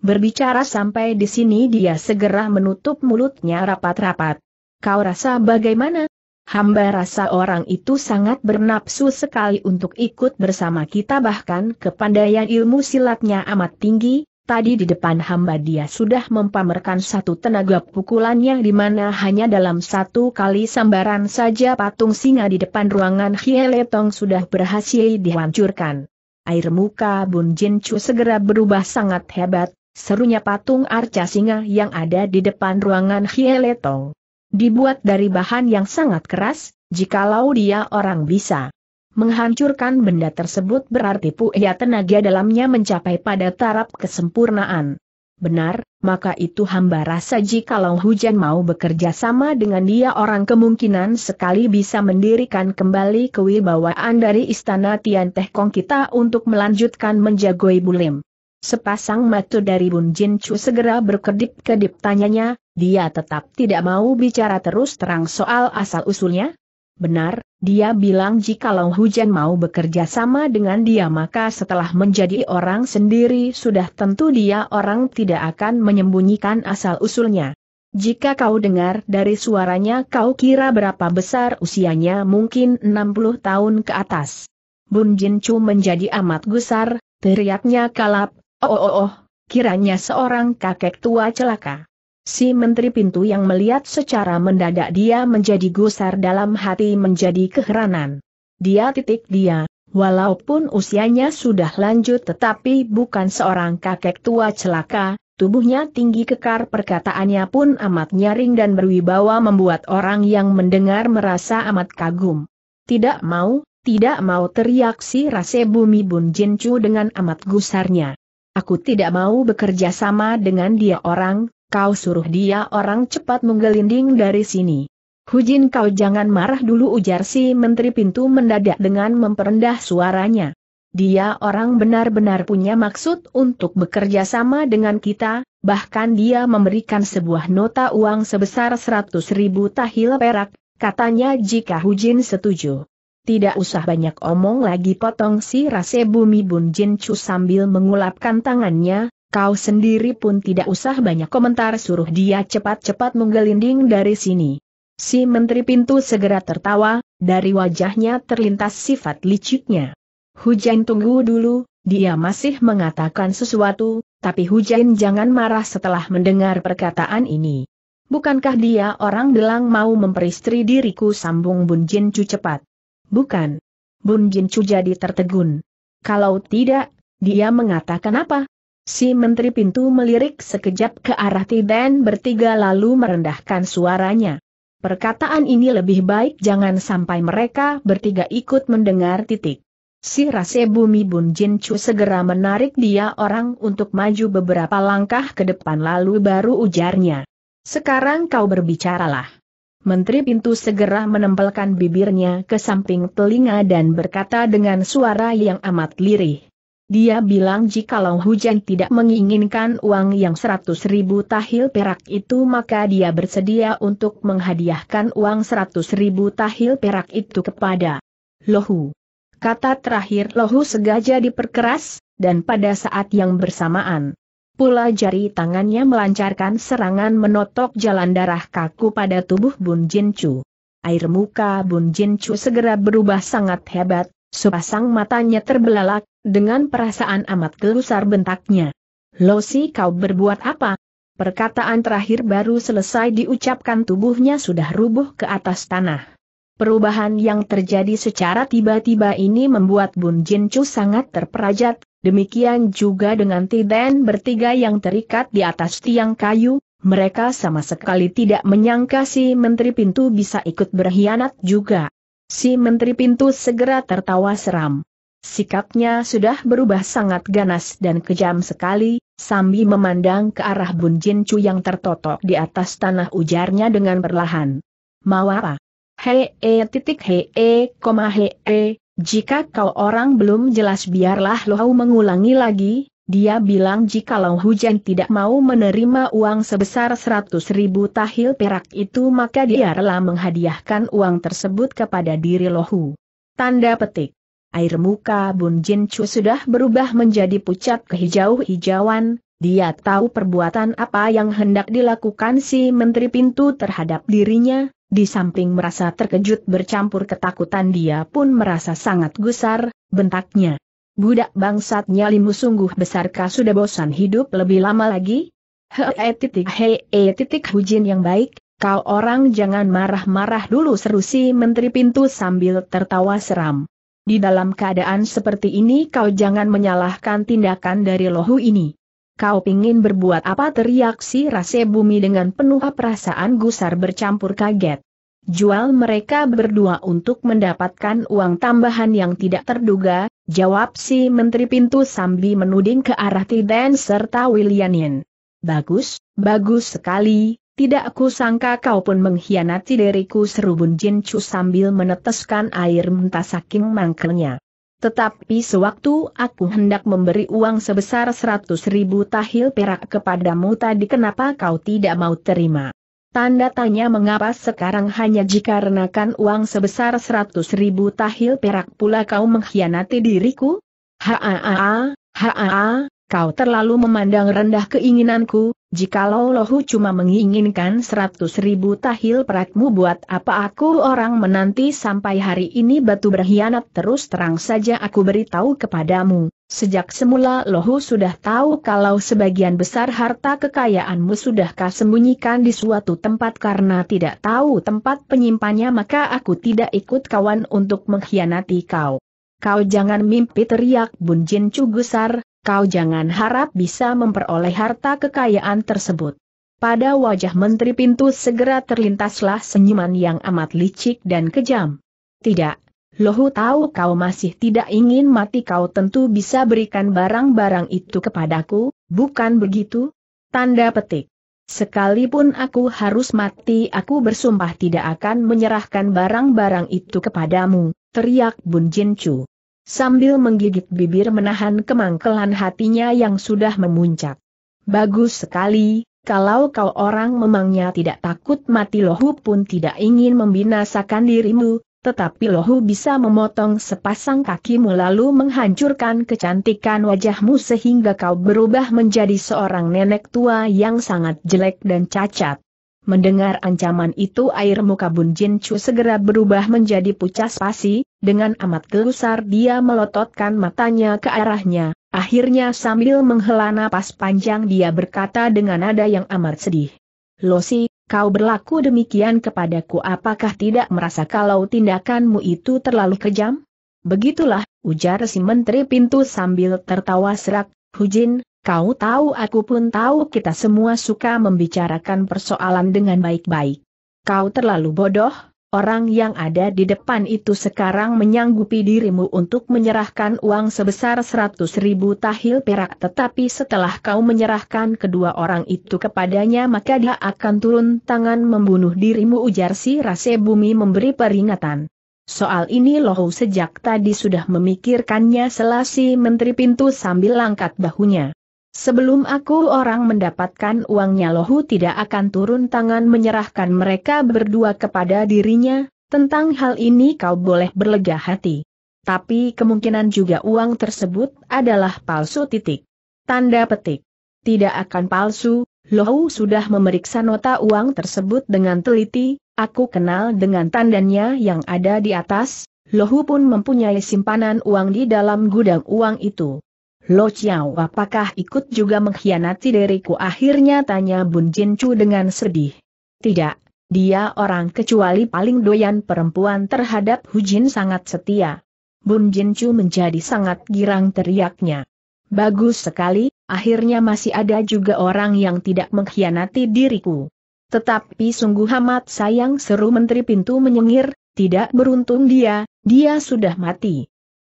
Berbicara sampai di sini dia segera menutup mulutnya rapat-rapat. Kau rasa bagaimana? Hamba rasa orang itu sangat bernapsu sekali untuk ikut bersama kita bahkan kepandaian ilmu silatnya amat tinggi, tadi di depan hamba dia sudah mempamerkan satu tenaga pukulannya di mana hanya dalam satu kali sambaran saja patung singa di depan ruangan Hieletong sudah berhasil dihancurkan. Air muka Bun Jin Chu segera berubah sangat hebat, Serunya patung arca singa yang ada di depan ruangan Hieletong. Dibuat dari bahan yang sangat keras, jikalau dia orang bisa menghancurkan benda tersebut berarti puya tenaga dalamnya mencapai pada taraf kesempurnaan. Benar, maka itu hamba rasa jikalau hujan mau bekerja sama dengan dia orang kemungkinan sekali bisa mendirikan kembali kewibawaan dari istana Tian Teh Kong kita untuk melanjutkan menjagoi Bulim. Sepasang mata dari Bun Jin Chu segera berkedip-kedip tanyanya, dia tetap tidak mau bicara terus terang soal asal-usulnya? Benar, dia bilang jikalau hujan mau bekerja sama dengan dia maka setelah menjadi orang sendiri sudah tentu dia orang tidak akan menyembunyikan asal-usulnya. Jika kau dengar dari suaranya kau kira berapa besar usianya mungkin 60 tahun ke atas. Bun Jin Chu menjadi amat gusar, teriaknya kalap, Oh, oh oh oh, kiranya seorang kakek tua celaka. Si menteri pintu yang melihat secara mendadak dia menjadi gusar dalam hati menjadi keheranan. Dia titik dia, walaupun usianya sudah lanjut tetapi bukan seorang kakek tua celaka, tubuhnya tinggi kekar perkataannya pun amat nyaring dan berwibawa membuat orang yang mendengar merasa amat kagum. Tidak mau, tidak mau teriak si Rase Bumi Bun Jincu dengan amat gusarnya. Aku tidak mau bekerja sama dengan dia orang, kau suruh dia orang cepat menggelinding dari sini. Hujin kau jangan marah dulu ujar si menteri pintu mendadak dengan memperendah suaranya. Dia orang benar-benar punya maksud untuk bekerja sama dengan kita, bahkan dia memberikan sebuah nota uang sebesar 100 ribu tahil perak, katanya jika Hujin setuju. Tidak usah banyak omong lagi potong si rase bumi Bun Jin Chu sambil mengulapkan tangannya, kau sendiri pun tidak usah banyak komentar suruh dia cepat-cepat menggelinding dari sini. Si Menteri Pintu segera tertawa, dari wajahnya terlintas sifat liciknya. Hujan tunggu dulu, dia masih mengatakan sesuatu, tapi Hujan jangan marah setelah mendengar perkataan ini. Bukankah dia orang bilang mau memperistri diriku sambung Bun Jin Chu cepat. Bukan. Bun Jin Chu jadi tertegun. Kalau tidak, dia mengatakan apa? Si Menteri Pintu melirik sekejap ke arah Tiden bertiga lalu merendahkan suaranya. Perkataan ini lebih baik jangan sampai mereka bertiga ikut mendengar titik. Si Rase Bumi Bun Jin Chu segera menarik dia orang untuk maju beberapa langkah ke depan lalu baru ujarnya. Sekarang kau berbicaralah. Menteri Pintu segera menempelkan bibirnya ke samping telinga dan berkata dengan suara yang amat lirih. Dia bilang jikalau hujan tidak menginginkan uang yang seratus ribu tahil perak itu maka dia bersedia untuk menghadiahkan uang seratus ribu tahil perak itu kepada Lohu. Kata terakhir Lohu segaja diperkeras, dan pada saat yang bersamaan, Pula jari tangannya melancarkan serangan menotok jalan darah kaku pada tubuh Bun Jin Chu. Air muka Bun Jin Chu segera berubah sangat hebat, sepasang matanya terbelalak, dengan perasaan amat gelusar bentaknya. Lo si kau berbuat apa? Perkataan terakhir baru selesai diucapkan tubuhnya sudah rubuh ke atas tanah. Perubahan yang terjadi secara tiba-tiba ini membuat Bun Jin Chu sangat terperajat, Demikian juga dengan Tiden bertiga yang terikat di atas tiang kayu, mereka sama sekali tidak menyangka si Menteri Pintu bisa ikut berkhianat juga. Si Menteri Pintu segera tertawa seram. Sikapnya sudah berubah sangat ganas dan kejam sekali, sambil memandang ke arah Bun Jin Chu yang tertotok di atas tanah ujarnya dengan perlahan. Mau apa? titik hee koma hee, jika kau orang belum jelas biarlah Lohau mengulangi lagi, dia bilang jikalau hujan tidak mau menerima uang sebesar 100 ribu tahil perak itu maka dia rela menghadiahkan uang tersebut kepada diri Lohu. Tanda petik. Air muka Bun Jin Chu sudah berubah menjadi pucat kehijau-hijauan, dia tahu perbuatan apa yang hendak dilakukan si Menteri Pintu terhadap dirinya, di samping merasa terkejut bercampur ketakutan dia pun merasa sangat gusar, bentaknya. Budak bangsat nyalimu sungguh besarkah sudah bosan hidup lebih lama lagi? Hei titik hei titik hujin yang baik, kau orang jangan marah-marah dulu seru si menteri pintu sambil tertawa seram. Di dalam keadaan seperti ini kau jangan menyalahkan tindakan dari lohu ini. Kau pingin berbuat apa teriak si rase bumi dengan penuh perasaan gusar bercampur kaget. Jual mereka berdua untuk mendapatkan uang tambahan yang tidak terduga, jawab si Menteri Pintu sambil menuding ke arah Tiden serta Wilianin. Bagus, bagus sekali, tidak kusangka kau pun mengkhianati diriku seru Bun Jin sambil meneteskan air mentah saking mangkelnya. Tetapi sewaktu aku hendak memberi uang sebesar seratus ribu tahil perak kepadamu tadi kenapa kau tidak mau terima? Tanda tanya mengapa sekarang hanya dikarenakan uang sebesar seratus ribu tahil perak pula kau mengkhianati diriku? Haa, haa, haa, kau terlalu memandang rendah keinginanku, Jikalau lohu cuma menginginkan seratus ribu tahil perakmu buat apa aku orang menanti sampai hari ini batu berkhianat terus terang saja aku beritahu kepadamu. Sejak semula lohu sudah tahu kalau sebagian besar harta kekayaanmu sudah sembunyikan di suatu tempat karena tidak tahu tempat penyimpannya maka aku tidak ikut kawan untuk mengkhianati kau. Kau jangan mimpi teriak Bun Jin Cugusar, kau jangan harap bisa memperoleh harta kekayaan tersebut. Pada wajah Menteri Pintu segera terlintaslah senyuman yang amat licik dan kejam. Tidak, Lohu tahu kau masih tidak ingin mati kau tentu bisa berikan barang-barang itu kepadaku, bukan begitu? Tanda petik. Sekalipun aku harus mati aku bersumpah tidak akan menyerahkan barang-barang itu kepadamu, teriak Bun Jin Chu. Sambil menggigit bibir menahan kemangkelan hatinya yang sudah memuncak. Bagus sekali, kalau kau orang memangnya tidak takut mati lohu pun tidak ingin membinasakan dirimu, tetapi lohu bisa memotong sepasang kakimu lalu menghancurkan kecantikan wajahmu sehingga kau berubah menjadi seorang nenek tua yang sangat jelek dan cacat. Mendengar ancaman itu air muka Bun Jin Chu segera berubah menjadi pucat pasi, dengan amat gelusar dia melototkan matanya ke arahnya, akhirnya sambil menghela napas panjang dia berkata dengan nada yang amat sedih. Losi, kau berlaku demikian kepadaku apakah tidak merasa kalau tindakanmu itu terlalu kejam? Begitulah, ujar si menteri pintu sambil tertawa serak, Hujin, Kau tahu aku pun tahu kita semua suka membicarakan persoalan dengan baik-baik. Kau terlalu bodoh, orang yang ada di depan itu sekarang menyanggupi dirimu untuk menyerahkan uang sebesar 100 ribu tahil perak tetapi setelah kau menyerahkan kedua orang itu kepadanya maka dia akan turun tangan membunuh dirimu ujar si Rase Bumi memberi peringatan. Soal ini Lohu sejak tadi sudah memikirkannya selasi menteri pintu sambil langkat bahunya. Sebelum aku orang mendapatkan uangnya Lohu tidak akan turun tangan menyerahkan mereka berdua kepada dirinya, tentang hal ini kau boleh berlega hati. Tapi kemungkinan juga uang tersebut adalah palsu titik. Tanda petik. Tidak akan palsu, Lohu sudah memeriksa nota uang tersebut dengan teliti, aku kenal dengan tandanya yang ada di atas, Lohu pun mempunyai simpanan uang di dalam gudang uang itu. Lo Chiao apakah ikut juga mengkhianati diriku akhirnya tanya Bun Jin Chu dengan sedih. Tidak, dia orang kecuali paling doyan perempuan terhadap Hu Jin sangat setia. Bun Jin Chu menjadi sangat girang teriaknya. Bagus sekali, akhirnya masih ada juga orang yang tidak mengkhianati diriku. Tetapi sungguh amat sayang seru Menteri Pintu menyengir, tidak beruntung dia, dia sudah mati.